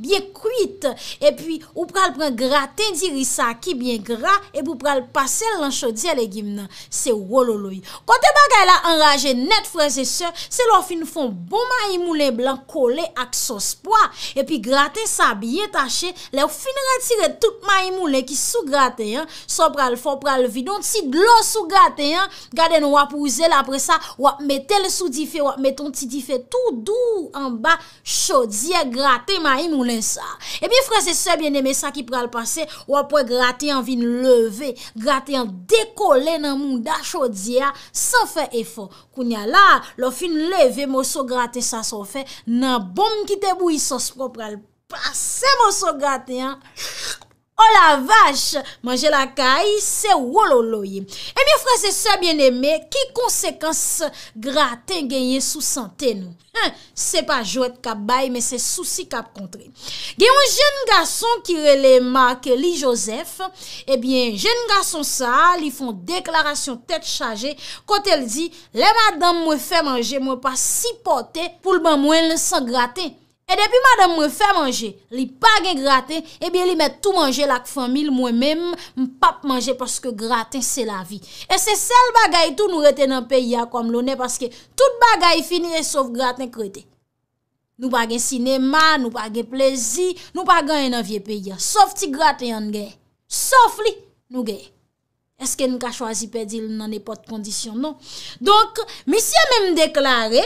Bien kwit E pi ou pral pran graten di risaki Bien gra E pou pral pase l lanchodye le gim nan Se wololoy Kote bagay la anraje net freze se Se lor fin fon bon maymoune blan kole ak sos poa E pi graten sa biye tache Le ou fin ratire tout maymoune Ki sou graten So pral fon pral vidon Si glos sou graten Gade nou wapouze la apre sa Wap metel sou di fe Wap meton ti di fe Tout dou anba Chodye graten maymou E mi fra se se biene me sa ki pral pase, wapwe graten yon vin leve, graten yon dekolen nan moun da chodiya, san fe efon. Kounya la, lo fin leve moun so graten sa san fe, nan bom ki te bou yi sos pro pral pase moun so graten. Oh la vache, manje la kay, se wololoye. E eh mi frase se bieneme, ki konsekans graten genye sou santen nou? Se pa jwet kap baye, men se sou si kap kontre. Genye un jen gason ki rele mak li Josef, e bien jen gason sa li fon deklarasyon tet chaje, kot el di, le madame mwen fè manje mwen pa si pote pou l ban mwen le san graten. E depi madame mwen fè manje, li pa gen graten, eh ebi li mè tout manje lak famil mwen mèm mpap manje paske graten se la vi. E se sel bagay tout nou reten nan peya kom lounè paske tout bagay finye sof graten krete. Nou pa gen sinema, nou pa gen plezi, nou pa gen en avye peya, sof ti graten yon gen. Sof li nou gen. Eske nou ka chwazi pedil nan epot kondisyon nou. Donk, misye mèm deklare,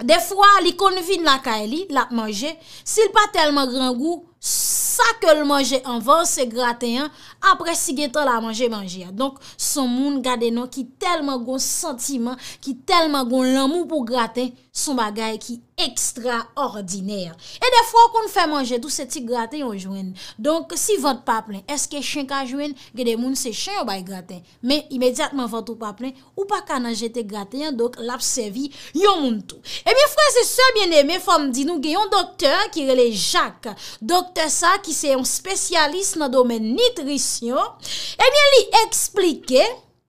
De fwa li kon vin la ka e li, la manje, sil pa telman gran gou, sa ke l manje an van se graten an, apre si gen ton la manje manje. Donk, son moun gade nou ki telman goun sentiman, ki telman goun lamou pou graten, son bagay ki ekstra ordine. E defo kon fè manje tout se ti graten yon jwen. Donk, si vant pa plen, eske chen ka jwen, gen de moun se chen yo bay graten. Me, imediatman vant ou pa plen, ou pa kanan jete graten, donk, lap se vi yon moun tou. E mi fwè se sè bien eme fwèm di nou gen yon dokteur ki rele Jacques, dokteur sa ki se yon spesyalist nan domen nitris, et eh bien, il explique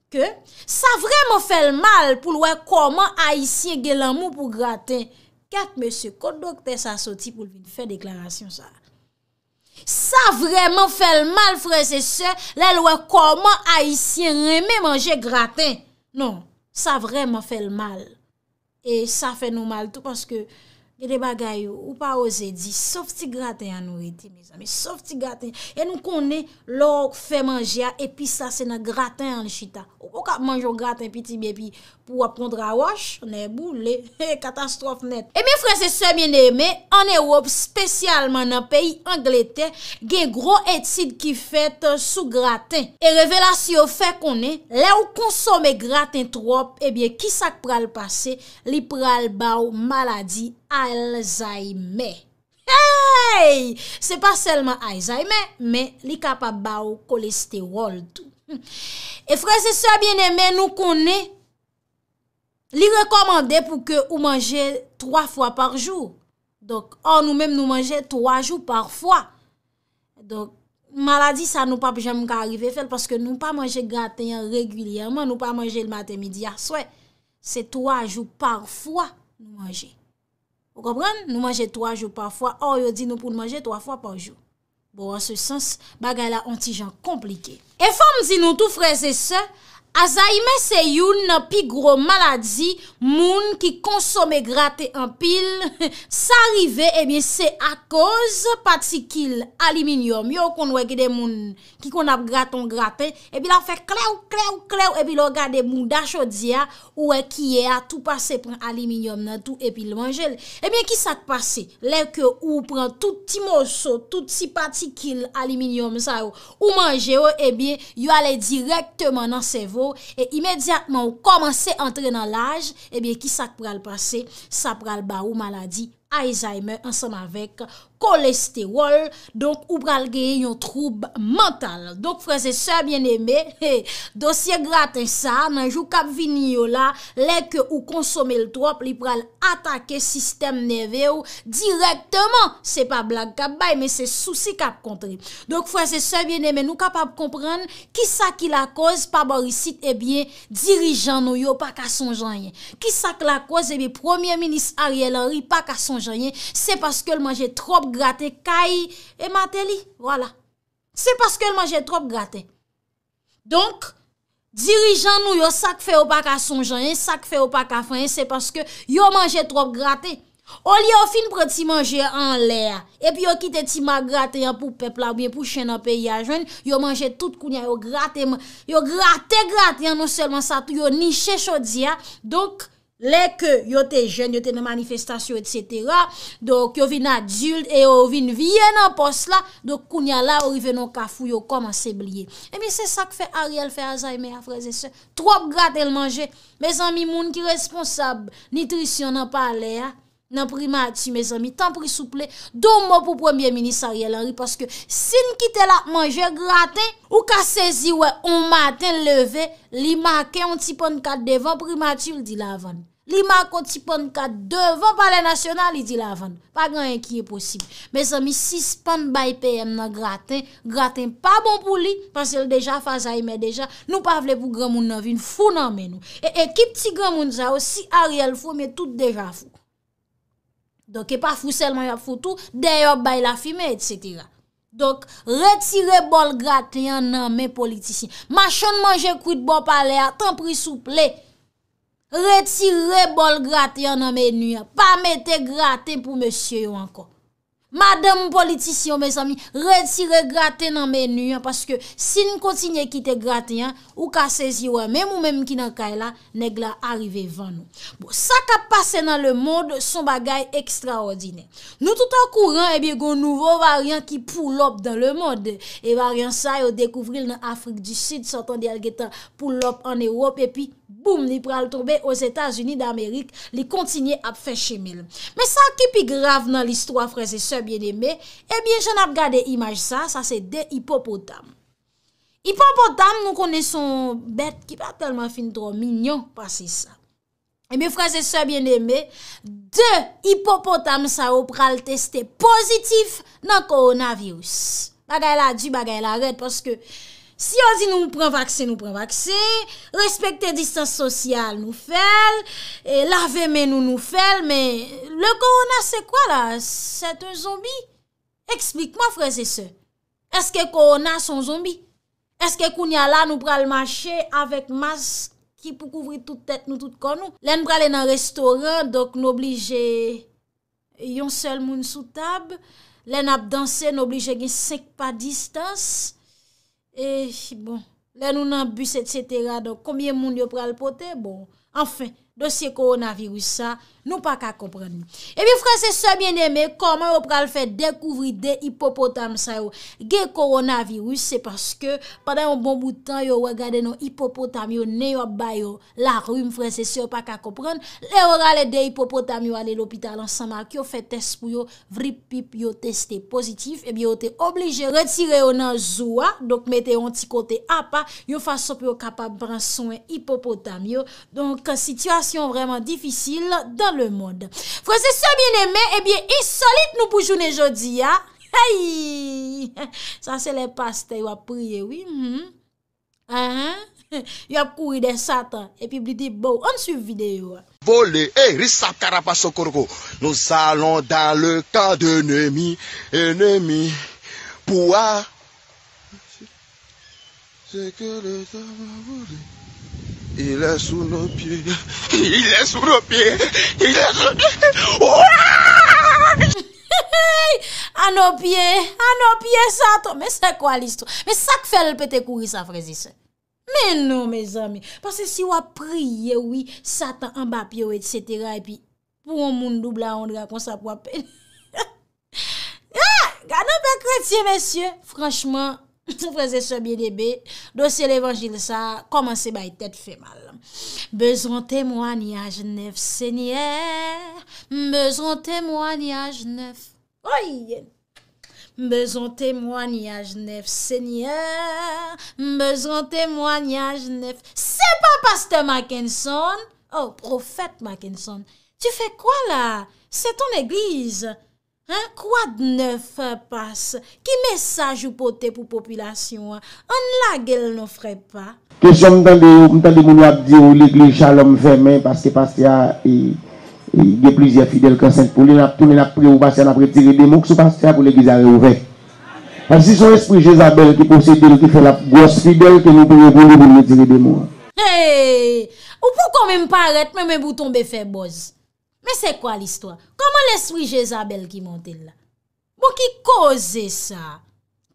que ça vraiment fait le mal pour voir comment Haïtien gagne l'amour pour gratter. Quatre monsieur, quand que docteur a sorti pour lui faire déclaration ça. Ça vraiment fait le mal, c'est et sœurs. La loi, comment Haïtien aime manger gratin? Non, ça vraiment fait le mal. Et ça fait nous mal tout parce que, E de bagayou, ou pa oze di, sof ti graten anou e di, me zami, sof ti graten. E nou kone, lor fè manje a, epi sa se nan graten an chita. Ou kap manjou graten, piti bebi, ou kap manjou graten. Ou ap pondra wach, ne bou le katastrofe net. E mi fwese sebyen eme, an e wop spesyalman nan peyi Anglete, gen gro etid ki fet euh, sou graten. E revelasyon fwe konen, le ou konsome graten trop, e biye kisa k pral pase, li pral bau maladi Alzheimer. Hey! Se pa selman Alzheimer, me li kapa bau kolesterol. E fwese sebyen eme, nou konen, Li rekomande pou ke ou manje 3 fwa par jwou. Donk, ou nou menm nou manje 3 jwou par fwa. Donk, maladi sa nou pa jenm ka arrive fel, paske nou pa manje gatenya regwilyanman, nou pa manje l maten midi aswe. Se 3 jwou par fwa manje. Ou kopran? Nou manje 3 jwou par fwa, ou yo di nou pou manje 3 fwa par jwou. Bon, an se sens, bagay la anti jank komplike. E fwam zi nou tou freze se, Aza ime se yon nan pi gro maladi Moun ki konsome graten an pil Sa rive e mi se a koz patikil aliminyon Yo kon weke de moun ki kon ap graton graten E bi la fe klew, klew, klew E bi lo gade moun dasho diya Ou e kiye a ah, tou pase pren aliminyon nan tou epil manjel E eh bi ki sa te pase Lè ke ou pren tout ti moso Tout ti patikil aliminyon sa ou Ou manjel ou oh, e eh bi Yo ale direktman nan se vo E imediatman ou komanse entre nan laj Ebyen eh ki sak pral pase Sak pral ba ou maladi Alzheimer ansam avek kolesterol, donk ou pral geye yon troub mental. Donk fwese sebyen eme, dosye graten sa, nanjou kap vini yo la, lek ou konsome l trop, li pral atake sistem neve yo, direktman, sepa blag kap bay, men se souci kap kontri. Donk fwese sebyen eme nou kap ap komprende, kisa ki la koz, pa borisit, ebyen, eh dirijan nou yo, pa kason janyen. Kisa ki la koz, ebyen, eh premier minis ari el ori, pa kason janyen, sepaske l manje trop gransi, Gratè kai e matè li Wala Se paske el manje trop gratè Donk dirijan nou yo sak fe opaka son jan Sak fe opaka fwen Se paske yo manje trop gratè O li yo fin prati manje an lè E pi yo kite ti ma gratè Yo pou pepla ou biye pou chen apè ya jwen Yo non manje tout kounya Yo gratè Yo gratè gratè Yo ni chè chò di ya Donk Lè ke yote jen, yote nan manifestasyon, etc. Dok yo vin adyult, e yo vin vye nan pos la, dok kounya la, orive nan kafou, yo koman se blye. Emi se sak fe Ariel, fe aza e me a fraze se, trop gratel manje. Me zami moun ki responsab, nitrisyon nan pale, nan primati, me zami tan prisouple, do mò pou premier minis Ariel Henry, paske sin ki te la manje, graten, ou ka sezi we, ou maten leve, li make, on ti pon kat devan, primatil di lavan. Li ma konti pan kat 2, van pale nasyonal, li di la van. Pa gran yon ki e posib. Me san mi 6 pan bay PM nan graten, graten pa bon pou li, pan se l dejan fazay me dejan, nou pa vle pou gremoun nan vin, foun nan men nou. E ekip ti gremoun za, si a riel foun, me tout dejan foun. Dok e pa foun, sel man yon foun tou, deyop bay la fime, et setira. Dok, retire bol graten nan men politisyen. Ma chan man jekwit bo pale atan pri soupley. Retire bol graten nan menuyen. Pa mette graten pou monsye yo anko. Madame politisyon, mes ami, retire graten nan menuyen paske sin kontine kite graten ou ka bon, sezi eh yo an. Mem ou mem ki nan kay la, neg la arive van nou. Bo, sa ka pase nan le mod son bagay ekstraordine. Nou tout an kouran, ebi go nouvo varian ki pou lop dan le mod. E varian sa yo dekouvril nan Afrik du Sud sotan di algetan pou lop an Erop epi, Boum, li pral toube os Etats-Unis d'Amerik, li kontinye ap feche mil. Me sa ki pi grave nan l'histoire, freze, se eh bien eme, ebyen, jen ap gade imaj sa, sa se de hipopotam. Hipopotam, nou konen son bet ki pa telman fin tro mignon pasi sa. Ebyen, eh freze, se bien eme, de hipopotam sa ou pral teste pozitif nan coronavirus. Bagay la di, bagay la red, paske... Si yo di nou pran vaksè, nou pran vaksè, respekte distans sosyal nou fel, lave men nou nou fel, men le korona se kwa la? Se te zombi? Eksplik mwa freze se. Eske korona son zombi? Eske kounya la nou pral mache avek maske ki pou kouvri tout tèt nou tout konou? Len pral en an restoran, dok nou oblije yon sel moun sou tab, len ap danse nou oblije gen sek pa distans, E bon, lè nou nan bus et sètera, do koumyen moun yo pral potè, bon. Anfen, dosye koronavirous sa... Nou pa ka kompren mi. Ebi franse se bien deme, koman yo pral fe dekouvri de hipopotam se yo ge koronavirus, se paske padan yon bon boutan, yo wagade yon hipopotam yo, ne yo bayo la roum franse, se yo pa ka kompren le orale de hipopotam yo ale l'opital ansama, ki yo fe test pou yo vripip, yo teste pozitif ebi yo te oblige retire yo nan zoua, dok mete yon antikote apa, yo fason pou yo kapab bransou yon hipopotam yo, donk situasyon vreman difisil, dan le mod. Fwese se bien eme e bie isolit nou pou jounen jodi ya. San se le paste wap priye wim. Wap koui de satan e pi blidi bou. On su videyo. Vole, e risap karapasokorgo nou salon dan le ta de nemi, enemi pou a se ke le ta wavole Il est sous nos pieds, il est sous nos pieds, il est sous nos pieds... Ouaaaaaah! A nos pieds, a nos pieds, Satan! Mais c'est quoi l'histoire? Mais ça que fait le pété courir sa fraise ici? Mais non, mes amis! Parce que si on a prié, oui, Satan en bat pieds, etc. Et puis, pour un monde double à Andra, qu'on s'appoie peine. Ah! Gagnons pas crétien, messieurs! Franchement... Tout et ce bien Donc, dossier l'évangile ça, que par tête fait mal. Besoin témoignage neuf, Seigneur. Besoin témoignage neuf. Oui. Besoin témoignage neuf, Seigneur. Besoin témoignage neuf. C'est pas Pasteur Mackinson. Oh, prophète Mackinson. Tu fais quoi là? C'est ton église. Kwa d'neuf passe, ki mesaj ou pote pou popilasyon an, an la gel nou frey pa? Kèsyon mtande moun wap di ou l'egle chalom vèmen, paske paske ya, yè plizye fidèl konsen pou li, nan ap tou men ap pri ou paske an ap retire demou, ksou paske ya pou li bizare ou vè. An si son esprit jezabel ki posèdèl ki fè la gòs fidèl, te nou perepon li pou li retire demou. Hey, ou pou kon mè mparet mè mè bouton bè fè boz? Men se kwa l'histoire? Koman l'esprit Jezabel ki monte la? Bo ki koze sa?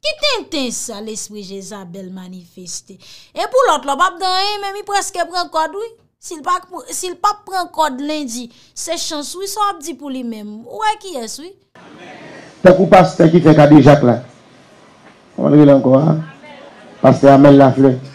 Ki tenten sa l'esprit Jezabel manifeste? E pou lot lo bab dan e, men mi preske pran kod ou? Si l'pap pran kod lindi, se chan sou, se wap di pou li men? Ou e ki esou? Te pou paste ki te kade jat la? Omane bilan kwa? Paste amel la flek.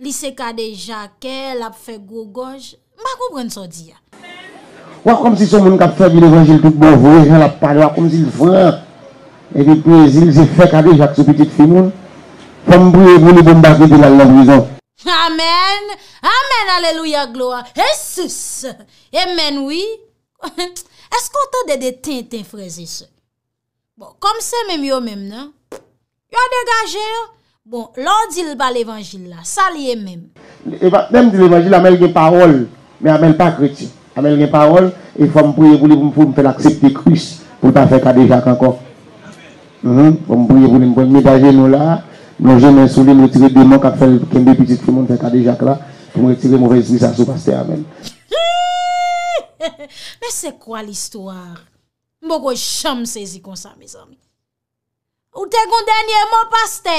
Li se kade jake, lap fe gwo gonj, mwa kou pren so di ya. Wa kom si son moun kap fe bil evanjil tout bon, vwe jen lap pade, wa kom si l vwen. E depi, zil se fe kade jake sou petit finou, fèm brouye mouni bon bagou de la log vizou. Amen, amen, aleluya gloa, Jesus. Amen, oui. Eskou tè de de ten ten frezi se? Bon, kom se mèm yo mèm nan? Yo degaje yo? Bon, londil ba l'evangil la, sa liye men. Nem e di l'evangil amel gen parol, men amel pa kreti. Amel gen parol, e fwa m pouye vouli m pou m fè l'aksepti kris, pou l pa fè kade jak ankon. Mhm, fwa m pouye vouli m pouye medaje nou la, nou jen men souli m wotire dè mon kak fè kende pitit fè moun fè kade jak la, pou m wotire m wotire sasou paste amen. Mè se kwa l'istouar? Mbo goy cham sezi kon sa, mè zami. Ou te goun denye mou paste?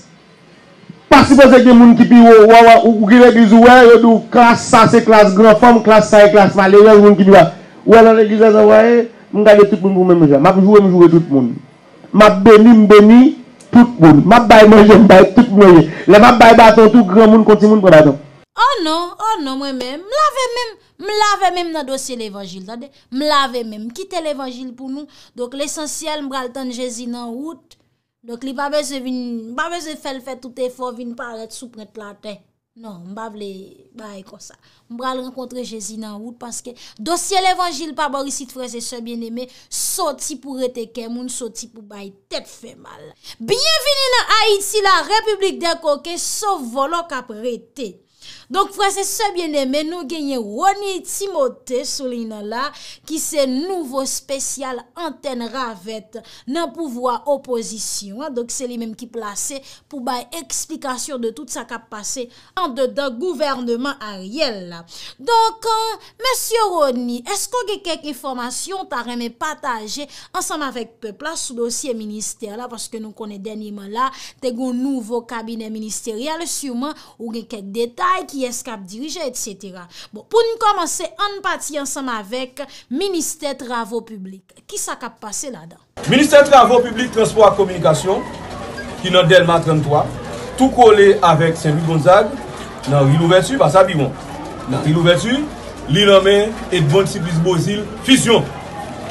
Pasipose gen moun ki pi waw waw, ou ki regiz wè, yo tou klas sa se klas gran fòm, klas sa e klas ma, le yon moun ki biwa. Wè nan regiz wè zan wè, mwen gade tout moun pou mwen mwenje. Mwen jouwe mwen jouwe tout moun. Mwen bèni mwen bèni tout moun. Mwen bay mwenje, mwen bay tout mwenje. Le mwen bay baton tout gran moun konti moun pou daton. Oh non, oh non mwen mè, mwen lave mèm, mwen lave mèm nan dosye l'Evangile. Mwen lave mèm, mwen kite l'Evangile pou moun. Donk l'essensyel mwen gade ton jesi nan Donk li babè zè vin, babè zè fèl fè toutè fò, vin pa rèt sou prèt platè. Non, mbav lè, bay kon sa. Mbra lè renkontre jési nan wout, panse ke dosyè l'évangil pa borisit frezè sè bienemè, soti pou rètè kemoun, soti pou bay tèt fè mal. Bienveni nan Haiti, la republik de Koke, so volok ap rètè. Donk fwese sebyen eme nou genye Roni Timote solina la ki se nouvo spesyal anten ravet nan pouvoa opozisyon. Donk se li menm ki plase pou bay eksplikasyon de tout sa kap pase an de dan gouvernement euh, a riel la. Donk, monsie Roni, esko genye kek informasyon ta reme pataje ansam avek pepla sou dosye minister la paske nou konen denye men la te goun nouvo kabine ministerial souman ou genye kek detay ki Y eskap dirije et setera Bon pou nou komanse an pati ansanm avek Ministè Travo Publik Ki sa kap pase la dan Ministè Travo Publik Transport et Communication Ki nan Delma 33 Tou kole avek Saint-Louis-Bonsag Nan Rilou-Vertu, ba sa bivon Nan Rilou-Vertu, Lille-en-Main Et 26 plus Boisil, Fission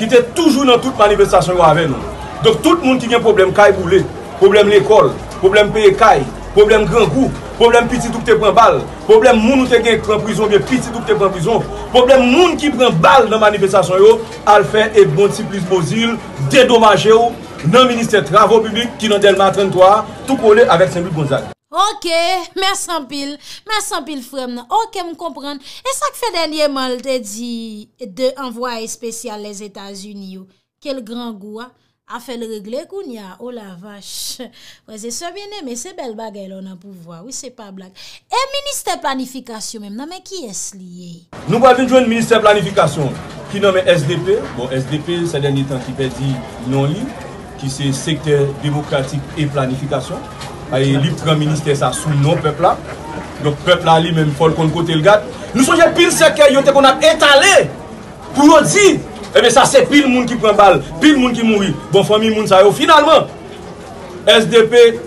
Ki te toujou nan tout manifestasyon yo avek nou Dok tout moun ki gen problem Kay boule, problem l'ekol Problem peye kay Problem gran kou, problem piti touk te pran bal, problem moun ou te gen pran prizon, problem moun ki pran bal nan manifestasyon yo, alfe e bonti plus bozil, dedomaje yo nan Ministre Travo Publik ki nan ten matren toa, touk ole avek Sembil Gonzague. Ok, mersan pil, mersan pil frem nan, ok mou kompran, esak fe denye man lte di de envoye spesyal les Etats-Unis yo, kel gran gwa? Afele regle koun ya, o oh la vache. Mwen se soubine, mwen se bel bagay lò nan pou vwa. Ou se pa blak. E minister planifikasyon men, nan men ki es liye? Nou ba vin jwen minister planifikasyon, ki nan men SDP, bon SDP sa denye tan ki pe di nan li, ki se sektèr demokratik e planifikasyon. Aye, li pran minister sa sou non pepla. Dok pepla li men fol kon kote l gade. Nou souje pil seker yote kon ap etale, pou yon zi. Eh bien, ça, c'est pile monde qui prend balle, pile monde qui mourit. Bon, famille, monde, ça, finalement, SDP,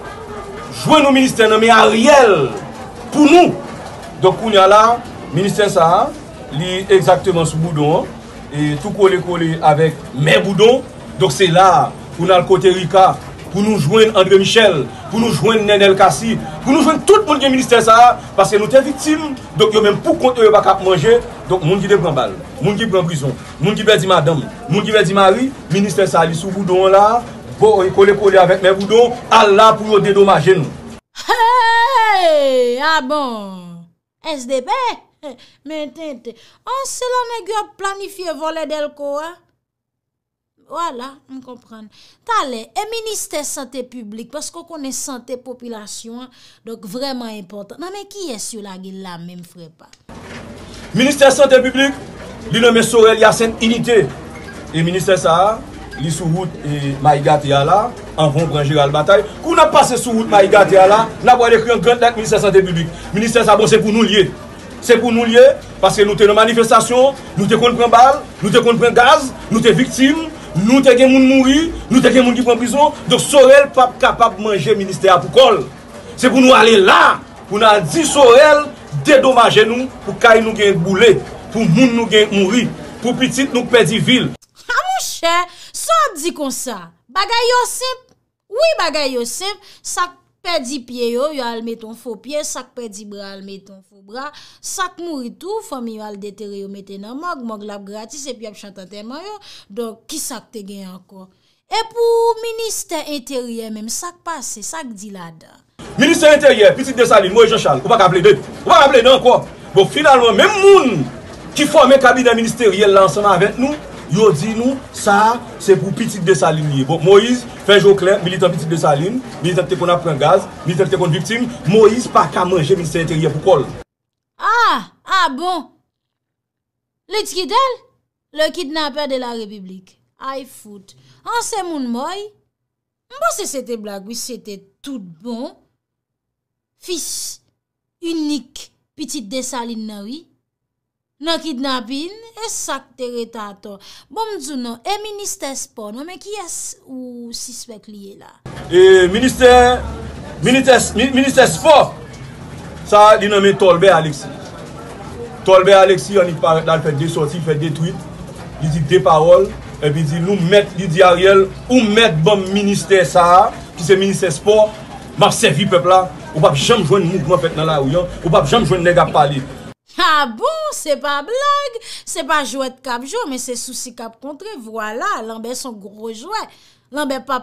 joue nos ministères, mais Ariel, pour nous. Donc, on y a là, ministère ça, li exactement sous boudon, hein, et tout collé-collé avec mes boudons. Donc, c'est là, on a le côté Ricard. pou nou jwenn Andre Michel, pou nou jwenn Nenel Kassi, pou nou jwenn tout moun gen Ministre Saha, paske nou te vitim, dok yo men pou kont yo yo bak ap manje, dok moun ki de bran bal, moun ki bran prison, moun ki be di madam, moun ki be di mari, Ministre Saha li sou boudon la, bo yi e kole kole avèk mè boudon, Allah pou yo dedomaje nou. Hey, a ah bon, SDB, men tente, an se lan e gyo planifiye vole del ko a? wala, m kompran talè, e minister sante publik paskò konè sante popilasyon dok vreman importan nan men ki yè sou la gil la mèm fwè pa minister sante publik li nòmè Sorel Yassen Inite e minister sa li sou wout ma yigat yala an von pranjir al batay kou nan pase sou wout ma yigat yala nan wò yè kri yon gant lèk minister sante publik minister sa bon, se pou nou liye se pou nou liye, paskè nou te nan manifestasyon nou te kon pren bal, nou te kon pren gaz nou te viktim Nou te gen moun mouri, nou te gen moun gipon bizon, dok Sorel pap kapap manje minister apou kol. Se pou nou ale la, pou nan di Sorel dedomaje nou pou kay nou gen boule, pou moun nou gen mouri, pou pitit nou pedi vil. Ha ah, moun chè, son di kon sa, bagay Yosef, oui bagay Yosef, sa k Perdi pye yo, yo almeton fo pye, sak perdi bra almeton fo bra, sak mouri tou, fami yo al detere yo meten nan mok, mok lap gratis epi ap chantate man yo, donk ki sak te gen anko. E pou minister interyer menm sak pase, sak di lada. Minister interyer, petit desaline, mou e jen chal, kou bak aple de? Kou bak aple nan kwa? Bo finalman, menm moun ki fòm e kabide ministeryer lansè nan avènt nou? Yo di nou, sa, se pou piti de salin ye. Bon, Moïse, fej ou klen, militan piti de salin, militan te kon apren gaz, militan te kon viptim, Moïse pa kaman, jè minister yè pou kol. Ah, ah bon. Le tkidel, le kidnapper de la republik. Ay fout. An se moun mouy, mbose se te blagwi, se te tout bon. Fis, unik, piti de salin nan wii. nan kidnabin, e sak te reta to. Bon mdou nan, e Ministè Sport nan, men ki es ou siswek liye la? E Ministè Sport, sa di nan men Tolbe Aleksi. Tolbe Aleksi, an yon nan fè de soti, fè de tweet, li di de parol, e bi di nou met, li di ariel, ou met bon Ministè Saha, ki se Ministè Sport, mab sevi pepla, ou bab jem jwen moukman fèt nan la ou yon, ou bab jem jwen nega pali, Ha bon, se pa blague, se pa jwet kap jwet, men se souci kap kontre, wala, lanbe son gro jwet. Lanbe pa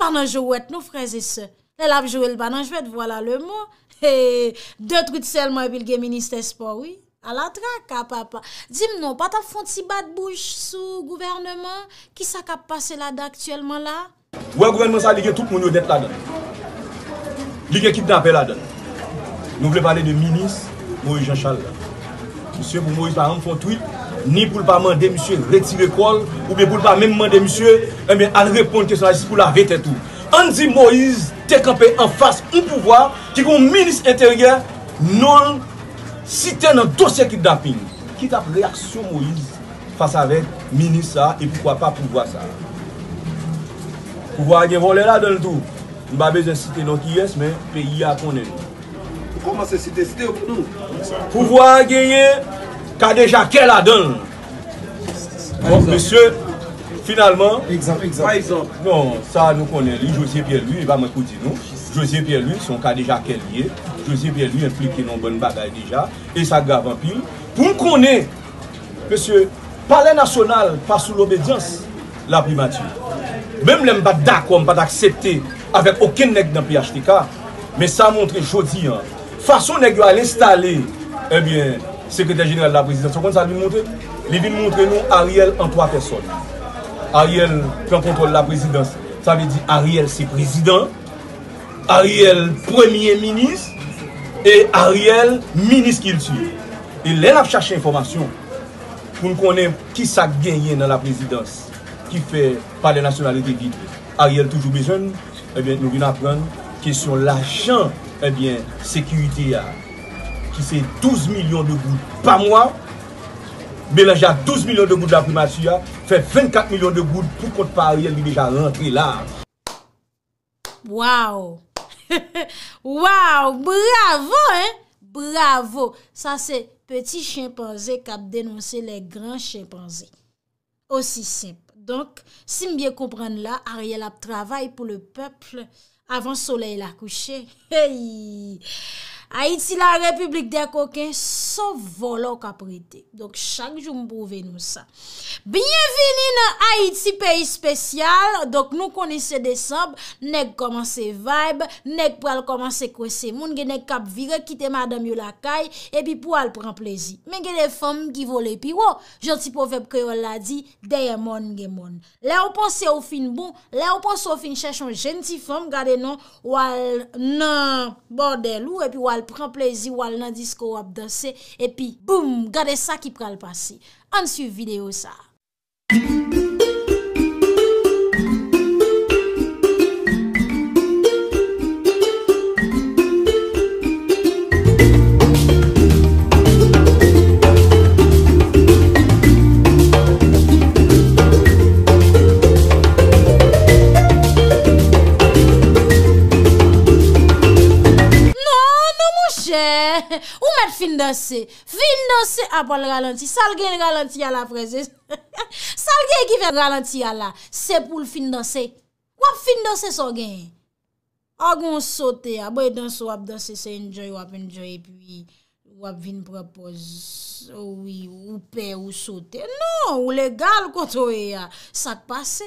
panan jwet nou freze se. Le laf jwet banan jwet, wala le mou. Hey, de trout sel mwen vilge Ministre Sport, oui. A la tra, kap apa. Dime nou, pata fonte si bat bouche sou gouvernement, ki sa kap pase la da aktuelman la? Ouè gouvernement sa ligye tout moun yo vet la dan. Ligye kit nan pe la dan. Nou vle pale de Ministre, mou yon chal dan. Monsye pou Moïse par an fon tweet Ni pou l pa mande monsye retire kol Ou be pou l pa men mande monsye eh An me an reponde keso la jist pou la vete tout An di Moïse tek an pe an fase Un pouvoi ki kon minis interyen Non Site nan dosye ki dapin Ki tap reaksyon Moïse Fase avek minis sa E poukwa pa pouvoi sa Pouvoi gen vole la den tout Mba beze site noti yes men Pe ya konen pouman se si deste ou nou. Pouvoi genye, kade jake la don. Bon, mese, finalman, non, sa nou konen li, Josie Pielou, son kade jake liye, Josie Pielou implike nan bon bagay dija, e sa gav anpil, pou konen, mese, pale nasyonal, pa sou l'obedyans, la primatun. Mem lem bat dak wan, bat aksepte, avek oken nek nan piyash tika, me sa montre jodi an, façon dont à installer eh bien secrétaire général de la présidence, on ça montrer, il vient montrer nous Ariel en trois personnes. Ariel prend contrôle de la présidence. Ça veut dire Ariel c'est président, Ariel premier ministre et Ariel ministre qu'il tue. Et là, a cherché information pour nous connaître qui s'est gagné dans la présidence, qui fait par les nationalités Ariel toujours besoin, eh bien, nous venons apprendre question l'argent Ebyen, eh sekurite ya, ki se 12 milyon de goud, pa mwa, meleja 12 milyon de goud la primasyon, fe 24 milyon de goud pou kont pari el bi beja rentre la. Waouh! Waouh! Bravo, hein! Bravo! Sa se peti chimpanzé ka denonse le gran chimpanzé. Osi simple. Donk, si mbyen kompren la, a rye la travay pou le pepl, avant soleil la coucher. Hey! Haiti la republik de akoke sou volo kaprite. Dok chak joun pou venou sa. Bienveni nan Haiti peyi spesyal. Dok nou konise de sab. Nek komanse vibe. Nek pou al komanse kwense moun. Genek kap vire. Kite madam yu la kay. Epi pou al pran plezi. Men genek fom ki vole. Epi wo oh, janti povep kwe yon la di. Dey moun gen moun. Le ou panse ou fin bon. Le ou panse ou fin chèchon jenti fom. Gade nou wal nan bordel ou epi wal Prenplezi wal nan disko wap danse Epi boom gade sa ki pral pasi An su video sa Müzik fin danse, fin danse apan ah, bon, ralanti, sal gen ralanti ala prese sal gen ki ven ralanti ala, se pou l fin danse wap fin danse so gen agon sote ya, boy danse wap danse se enjoy, wap enjoy pi wap vin prepoz oui, oupe ou sote, nou, ou legal koto e ya, sak pase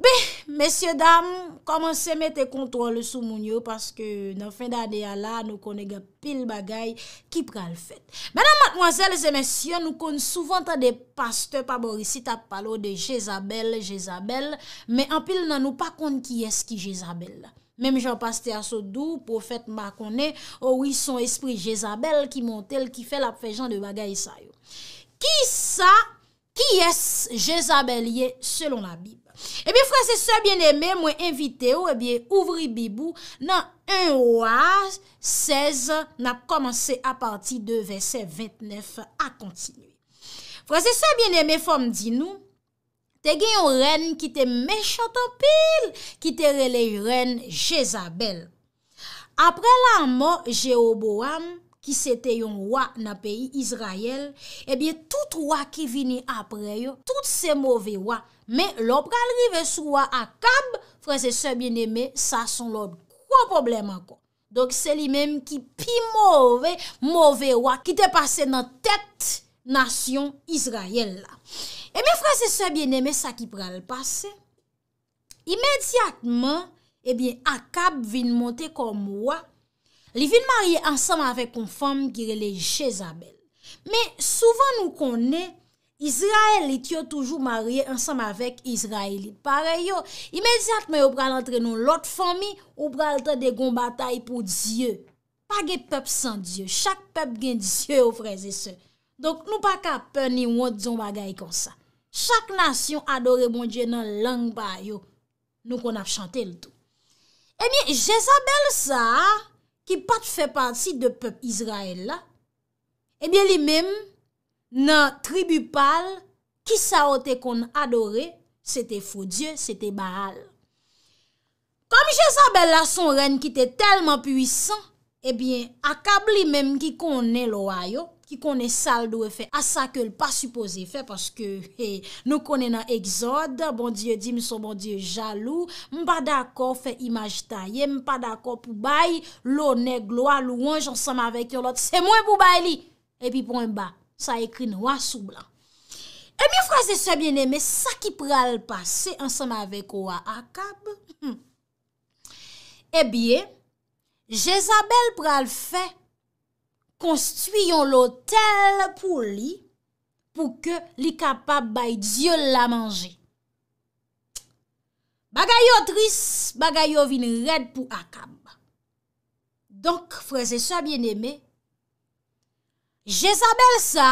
Be, mesye dam, koman se mette kontrol sou moun yo paske nan fin da de ala nou konne ge pil bagay ki pral fet. Menan matmoazel, zemesye, nou kon souvant an de paste pa borisi tap palo de Jezabel, Jezabel me an pil nan nou pa konne ki es ki Jezabel. Mem jan paste aso dou, profet ma konne ou yi son espri Jezabel ki montel ki fel ap fejan de bagay sayo. Ki sa, ki es Jezabel ye selon la bib? Ebi Fransese bieneme mwen invite ou ebi eh ouvri bibou nan 1 roi 16 na komanse aparti 2 verset 29 a kontinu. Fransese eh bieneme fom di nou te gen yon ren ki te mechat an pil ki te rele yon ren Jezabel. Apre lan mo Jeoboam ki se te yon roi na peyi Israel ebi tout roi ki vini apre yo tout se move roi Men lop pral rive sou wak akab, franse se bieneme, sa son lop kwa problem akon. Dok se li menm ki pi mouve, mouve wak, ki te pase nan tet nasyon Izrayel la. Emen franse se bieneme, sa ki pral pase, imediatman, eben akab vin monte kom wak. Li vin marye ansam ave konfam, gire le jezabel. Men souvan nou konen, Izrael li tiyo toujou marye ansam avek Izrael li. Pare yo, imediat me yo pral entre nou lot fomi ou pral tre de gon batay pou Diyo. Page pep san Diyo. Chak pep gen Diyo yo freze se. Donk nou pa ka pe ni wot zon bagay kon sa. Chak nasyon adore bon Diyo nan lang pa yo. Nou kon ap chante l to. Emi, Jezabel sa, ki pat fe parti de pep Izrael la, ebi li mim, nan tribupal ki saote kon adore se te foudye, se te baal kom jè sa bel la son ren ki te telman puisan ebyen eh akab li menm ki konen lo ayo ki konen sal do efe asa ke l pa supose efe paske nou konen nan exode bon diye di miso, bon diye jalou m pa dako fe imajta ye m pa dako pou bay lo ne glo alou anj ansam avek yo lot se mwen pou bay li epi pon ba Sa ekri nou a sou blan. E mi fraze sou a bien eme, sa ki pral pase ansanm avek ou a akab, e bie, Jezabel pral fe, konstuyon lotel pou li, pou ke li kapab baye djel la manje. Bagay yo tris, bagay yo vin red pou akab. Donk, fraze sou a bien eme, Jezabel sa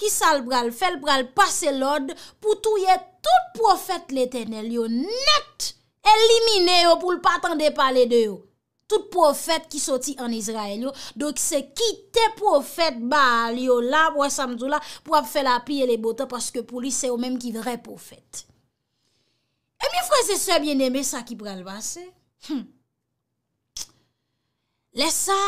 ki sal pral fel pral pase lode pou touye tout profet l'Eternel yo net elimine yo pou l'patan de pale de yo. Tout profet ki soti an Izraël yo. Dok se kite profet ba li yo la mwa samzou la pou ap fel api e le botan paske pou li se yo menm ki vre profet. E mi fwese se bieneme sa ki pral vase? Hm. Le sa,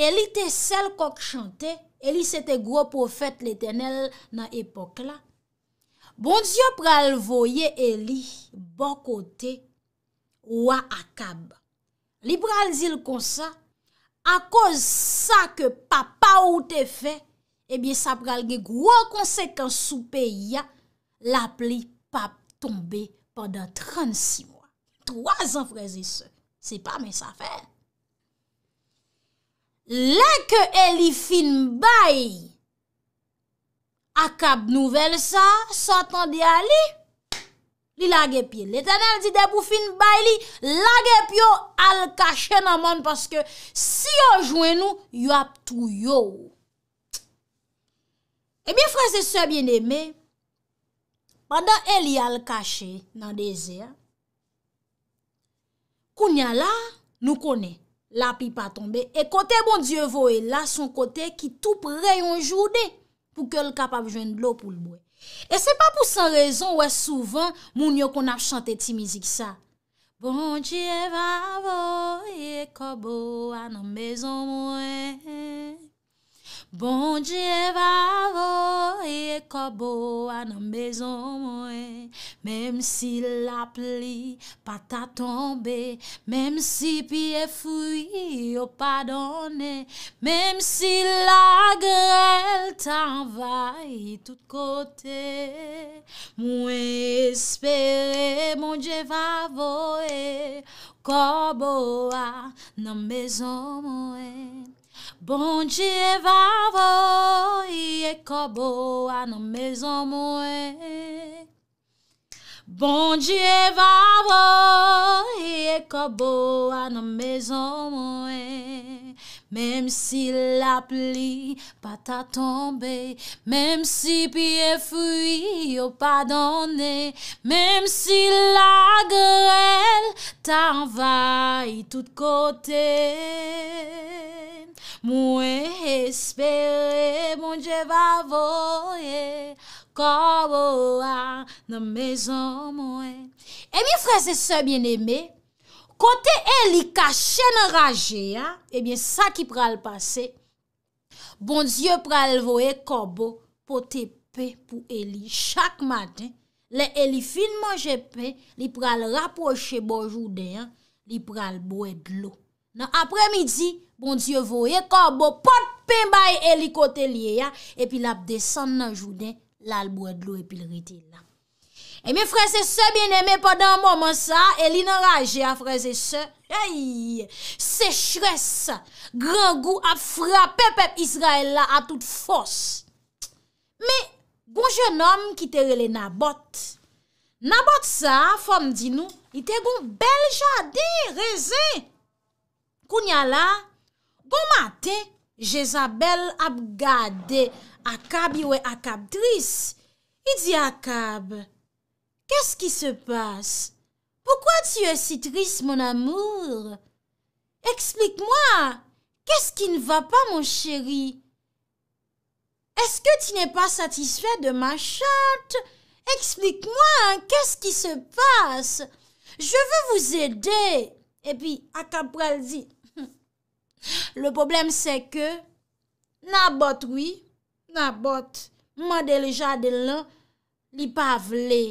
elite sel kok chante Eli sete gro profet l'Etenel nan epok la. Bon diyo pral voye Eli bon kote wak akab. Li pral zil konsa, a koz sa ke papa ou te fe, e biye sa pral ge gro konsekans soupe ya la pli pap tombe pandan 36 mwa. Troazan freze se, se pa men sa fèl. Lè ke eli fin bay, akab nouvel sa, sotan di ali, li lage pye. Lè tanal di debou fin bay li, lage pyo al kache nan moun. Paske si yo jwen nou, yo ap tou yo. E eh bi franse se bien eme, padan eli al kache nan dezer, kounya la nou konen. La pipa tombe, e kote bon diev avoye la son kote ki tou pre yon joudi pou ke l kapap jwen blop pou l mwen. E se pa pou san rezon wè souvan moun yo kon ap chante ti mizik sa. Bon diev avoye kobo anan bezon mwen. Bon diye vavoye ko bo a nan bezon mwen, Mem si la pli pa ta tombe, Mem si piye fuy yo pa done, Mem si la grel ta vayi tout kote, Mwen espere bon diye vavoye ko bo a nan bezon mwen, Bon diye vavo, ye kobo anan mezon mwen. Bon diye vavo, ye kobo anan mezon mwen. Mem si la pli pa ta tombe, Mem si piye fwi yo pa dane, Mem si la grel ta va yi tout kote. Mwen espere, bon Dje va voye, Kobo la nan mezon mwen. E mi fre se se bien eme, kote Eli kache nan raje, ebyen sa ki pral pase, bon Dje pral voye Kobo, pote pe pou Eli chak maden, le Eli fin manje pe, li pral rapoche bojou deyan, li pral boye dlo. Nan apre midi, Bon diyo vo ye kor bo pot pen bay elikote liye ya, epi lap de san nan jounen lalbou edlo epi lriti la. Emi freze se bin eme podan mouman sa, elinoraje a freze se, sechres, gran gou ap frapepep Israel la atout fos. Me, goun jenom ki te rele nabot, nabot sa, fom di nou, ite goun bel jade, reze, kounya la, Bon matin, Jezabel Abgade, regardé Akab et Akab tris. Il dit Akab, qu'est-ce qui se passe Pourquoi tu es si triste, mon amour Explique-moi, qu'est-ce qui ne va pas, mon chéri Est-ce que tu n'es pas satisfait de ma chatte Explique-moi, qu'est-ce qui se passe Je veux vous aider. Et puis, Akab dit, Le problem se ke, nan bot woui, nan bot, mwadele jadele nan, li pa vle,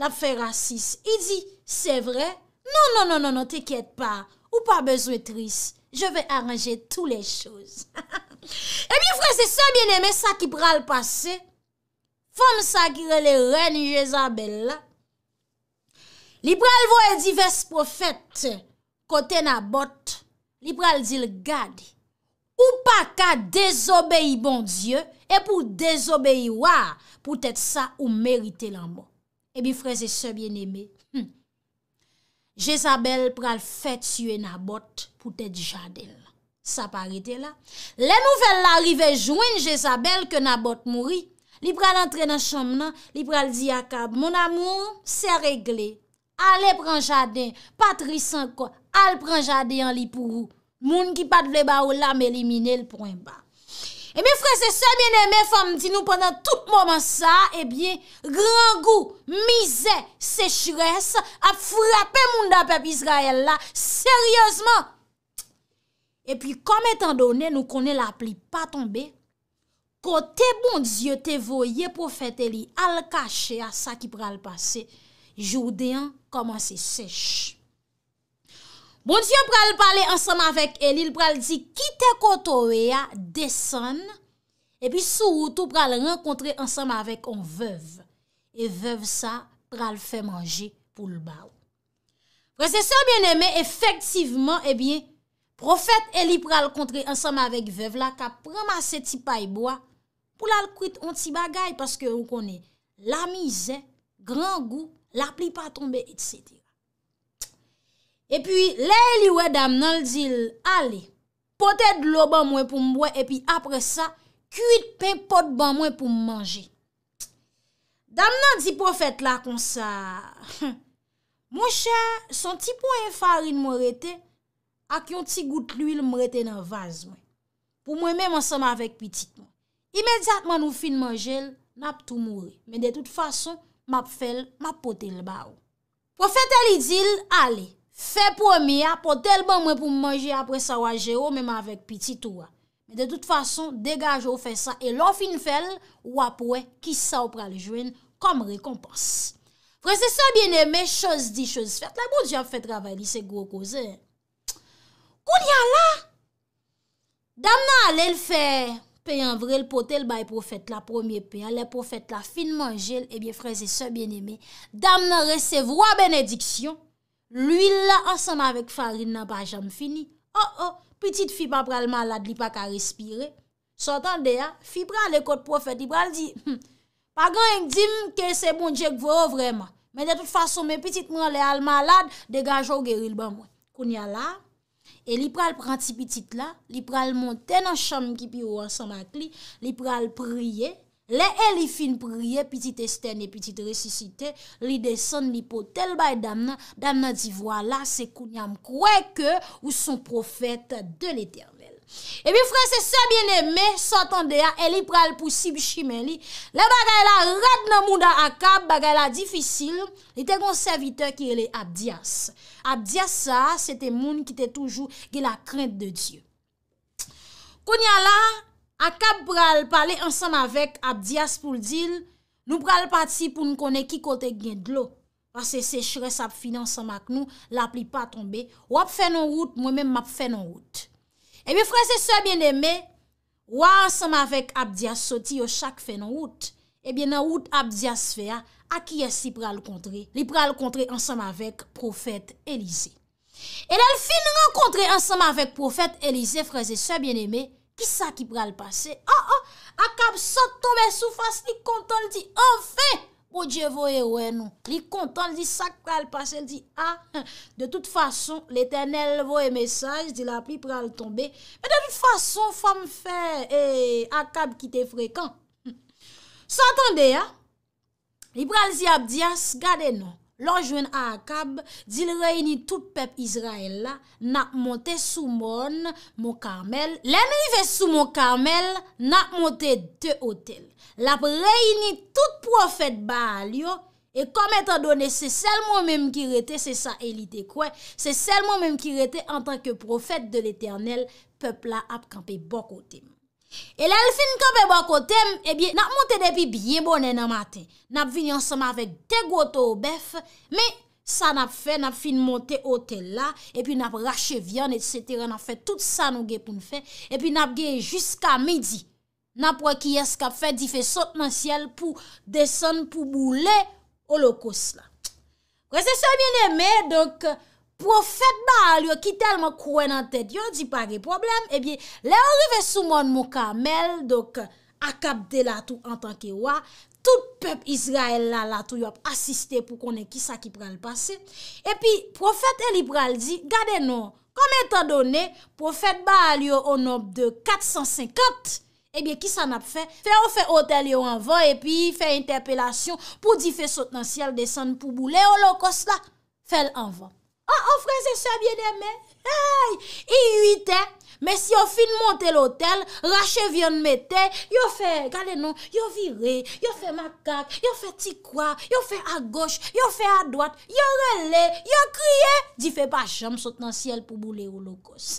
la fe rasis. I di, se vre, non, non, non, non, te kiet pa, ou pa bezwe tris, je ve aranje tou le chouse. E mi fwese se bieneme sa ki pral pase, fwem sa ki rele renye Jezabel la, li pral vwe di ves profete, kote nan bot, nan bot, li pral di l gade, ou pa ka désobeyi bon dieu, e pou désobeyi wà, pou tèt sa ou merite l anbo. E eh bi freze se bien eme, hmm, Jezabel pral fèt suye nabot, pou tèt jadel. Sa parite la. Le nouvel la rive jwen, Jezabel ke nabot mouri, li pral entre nan chom nan, li pral di akab, mon amou, se regle, ale pran jaden, patrisan kon, al pran jadeyan li pou ou. Moun ki pat vle ba ou la, me elimine l poen ba. E mi frese se mien eme fam di nou pendant tout mouman sa, e eh bie, gran gou, mize, sechres, ap frape moun da pep Israel la, seryosman. E pi, kom etan donen nou konen la pli pa tombe, ko te bon die te voye pou fete li, al kache a sa ki pran l pase, joudian koman se sech. Bon diyon pral pale ansanm avek el, il pral di ki te koto e ya desan, epi sou ou tou pral renkontre ansanm avek an vev, e vev sa pral fe manje pou l'baw. Prese se ou bien eme, efektivman, epi profet el li pral kontre ansanm avek vev la, ka prama se ti paye bwa pou lal kwit an ti bagay, paske ou konen la mize, gran gou, la pli pa tombe, etsiti. Epi le li we dam nan li dil, ale, potet lo ban mwen pou mwen epi apre sa, kuit pen pot ban mwen pou mwen manje. Dam nan di profet la kon sa, mwen chan, son ti po yon farin mwen rete, ak yon ti gout l'il mwen rete nan vaz mwen. Pou mwen men mwen seman vek pitit mwen. Imediatman ou fin manjel, nap tou mwen re, men de tout fason, map fel, map potel ba ou. Profet li dil, ale. Fè pwè mi a, potèl bè mwen pou mwenje apwè sa wajè ou, mèman avèk piti tou a. Mè de tout fason, degaj ou fè sa, e lò fin fèl, wap wè ki sa ou pral jwen, kom rekompans. Frèzè sa bjen emè, chòz di, chòz fèt, la bout jav fè travèli, se gro kòzè. Koun yal la, dam nan ale l fè, pey an vrel potèl bay profèt la, promye pey ale profèt la, fin manjèl, e bie frèzè sa bjen emè, dam nan resev wò benediksyon, L'uil la asan avek farin nan pa jam fini. Oh oh, pitit fi pa pral malad li pa ka respire. Sotan de ya, fi pral ekot profet, li pral di, pa gen yon dim ke se bon djek vo vreman. Men de tout fason men pitit mwen le al malad, degaj ou geril ban mwen. Koun ya la, e li pral pran ti pitit la, li pral monten an sham ki pi ou asan bak li, li pral priye, Le e li fin priye, piti testene, piti resisite, li desen li potel bay damna, damna di wala, se kounyam kweke ou son profete de l'etervel. E bi franse se bieneme, sotande a, e li pral pou si bishimeli, le bagay la rat nan mou da akab, bagay la difisil, li te konservite ki ele abdias. Abdias sa, se te moun ki te toujou ge la krent de Diyo. Kounyala, ak ap pral pale ansam avek Abdias pou l'dil, nou pral pati pou nou kone ki kote gwen dlo, pase se chres ap fin ansam ak nou, la pli pa tombe, wap fen an wout, mwen men map fen an wout. Ebi eh fraze se bien deme, wap ansam avek Abdias soti yo chak fen an wout, ebi nan wout Abdias fea, aki yasi pral kontre, li pral kontre ansam avek profet Elize. E lal fin renkontre ansam avek profet Elize, fraze se bien deme, Ki sa ki pral pase? Oh oh, ah, akab ah, sote tombe sou fase, li kontan li di, oh fe, ou dje voye we nou. Li kontan li di sa ki pral pase, li di, ah, de tout fason, l'Eternel voye mesaj, di la pi pral tombe. Men de tout fason, fam fe, eh, akab ki te frekan. S'atende ya, li pral zi abdias, gade nou. Lonjwen akab, dil reyni tout pep Izrael la, na monte sou mon, mon karmel, len rive sou mon karmel, na monte te otel. Lap reyni tout profet Baal yo, e kom etadone se sel mon menm ki rete, se sa elite kwen, se sel mon menm ki rete an tanke profet de l'Eternel, pepla ap kampe bok otem. E lal fin ka pe bako tem, ebyen, nap monte depi biye bonen nan mate. Nap vini ansama vek dek woto ou bef, me sa nap fe, nap fin monte ote la, ebyen, nap rache vyan, etsetera, nap fe tout sa nou ge pou nfe, ebyen, nap ge jiska midi, nap wakiyes ka fe, di fe sot nan siel, pou desen, pou boule, holokos la. Kwa se so mwen eme, donk, Profet Baal yo ki telman kwen nan tet, yon di pa ge problem, ebyen, leon rive soumon mou kamel, dok akabde la tou an tanke wa, tout pep Israel la la tou yop asiste pou konen ki sa ki pral pase, ebyen, profet el i pral di, gade nou, komen tan donen, profet Baal yo o nob de 450, ebyen, ki san ap fe, fe o fe otel yo an van, ebyen, fe interpelasyon pou di fe sot nan siel desan pou bou, leon lo kos la, fe l an van. A oh, ofre oh, se sa biedeme? Ay, yi yite, me si yo fin monte l'hotel, rache vyon mette, yo fe, kale nou, yo vire, yo fe makak, yo fe tikwa, yo fe a goch, yo fe a doat, yo rele, yo kriye, di fe pa chanm sot nan siel pou boule ou lo kos.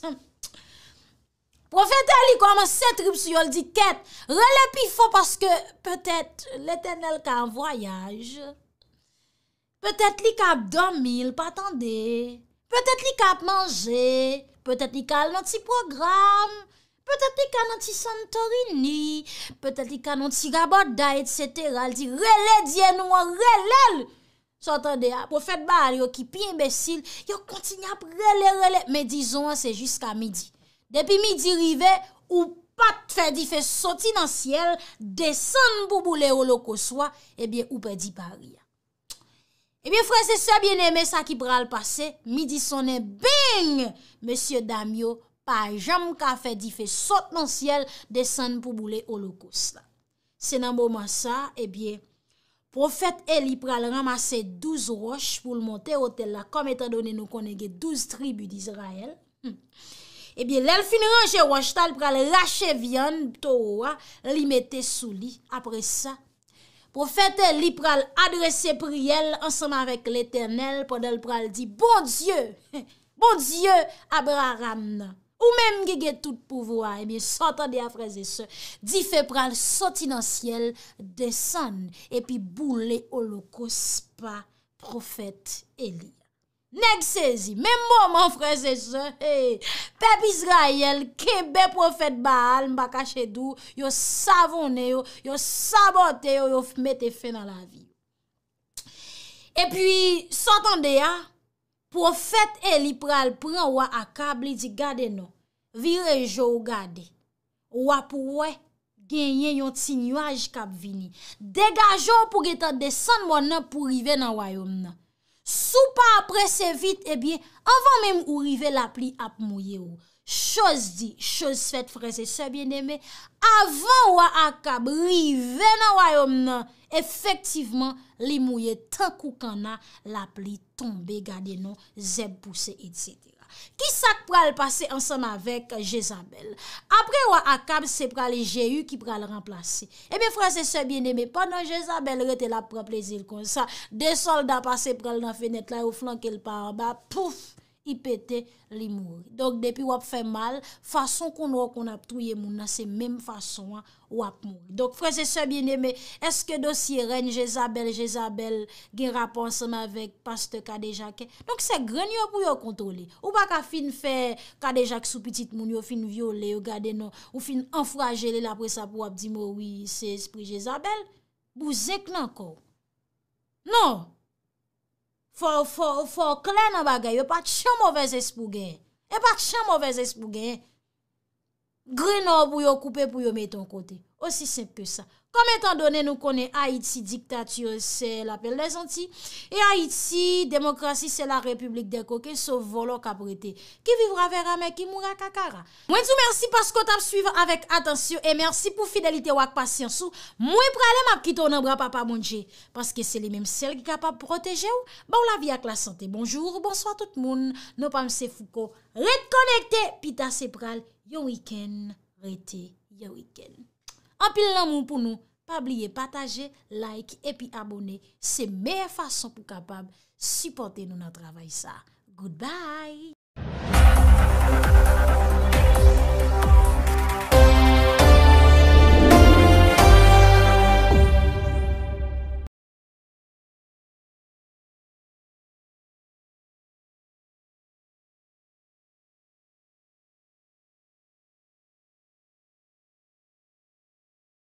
Profete li kwa man se tribs yol di ket, rele pi fo paske, petet, lete nel ka an voyaj. Petèt li ka ap dormil, pa atande. Petèt li ka ap manje. Petèt li ka al nanti program. Petèt li ka nanti santorini. Petèt li ka nanti rabotda, etc. Al ti rele di enwa, relel. S'atande, ha, pou fèd bar yo ki pi imbesil, yo kontin ap rele, rele. Me dizon, ha, se jiska midi. Depi midi rive, ou pat fèdi fè soti nan siel, desan pou boule ou lo koswa, ebyen, ou pèdi pa ria. Ebyen fwese sebyen eme sa ki pral pase, midi sonen bing, Monsie Damyo pa jam kafe di fe sotman siel desen pou boule holokus la. Senan bouman sa, ebyen, profet Eli pral ramase 12 roche pou l monte hotel la, kom etan donen nou konen ge 12 tribu di Israel. Ebyen lel finiran che roche tal pral lache vyan to oua li mette sou li apre sa, Profete li pral adrese priel ansanman vek l'Eternel, pandel pral di, Bon Diyo, Bon Diyo, Abra Ramna, ou menm ge ge tout pouvoa, e eh mi sotan de a fraze se, di fe pral sotinansyel de san, e pi bou le holoko spa profete elie. Nèk sezi, mè mò mò frè sezi, pep Israel, kebe profet Baal, mbaka chedou, yo savonè yo, yo sabote yo, yo mè te fè nan la vi. E pi, sotan de ya, profet Elipral pran wè akab li di gade nou, virejou gade, wè pou wè genyen yon ti nwaj kap vini. Degajou pou geta desen wè nan pou rive nan wè yon nan. Sou pa apre se vit, ebyen, eh avan menm ou rive la pli ap mouye ou. Chos di, chos fet freze sebyen eme, avan wak akab rive nan wayom nan, efektivman, li mouye tenkou kanna la pli tombe gade nou, zeb bouse et siti. Ki sak pral pase ansam avek Jezabel Apre wak akab se pral Jeyu ki pral remplase Ebe eh franse se bieneme Panan Jezabel rete la pral plezil kon sa De solda pase pral nan fenet la Ou flanke l pa waba pouf I pete li mou. Donk depi wap fe mal, fason kon wap kon ap touye moun nan se menm fason wap mou. Donk fwese se bine me, eske dosye ren Jezabel, Jezabel gen rapansan avek past kade jaken? Donk se gren yo pou yo kontrole. Ou baka fin fe kade jak sou petit moun yo fin viole, yo gade nan, ou fin enfrajele la pre sa pou wap di mou, oui, se espri Jezabel, bou zek nan kou. Non! Fò klen nan bagay, yo pat chan mouvez espou gen. Yo e pat chan mouvez espou gen. Greno pou yo koupe pou yo meton kote. Osi sep ke sa. Kom entan donen nou konen Haïti diktatio se la pelle de zanti e Haïti demokrasi se la republik deko ke sou volo kaprete. Ki vivra vera me, ki moura kakara. Mwen sou mersi paskot ap suyve avèk atensyon e mersi pou fidelite wak pasyansou. Mwen pralè map ki tonan bra pa pa mounje paske se li menm sel ki kapap proteje ou ba ou la vi ak la sante. Bonjou, bonso a tout moun. Nou pa mse fouko. Rekonekte pita se pral yo wikèn. Rete yo wikèn. Anpil nan moun pou nou, pa bliye pataje, like epi abone, se meyè fason pou kapab supporte nou nan travay sa. Good bye!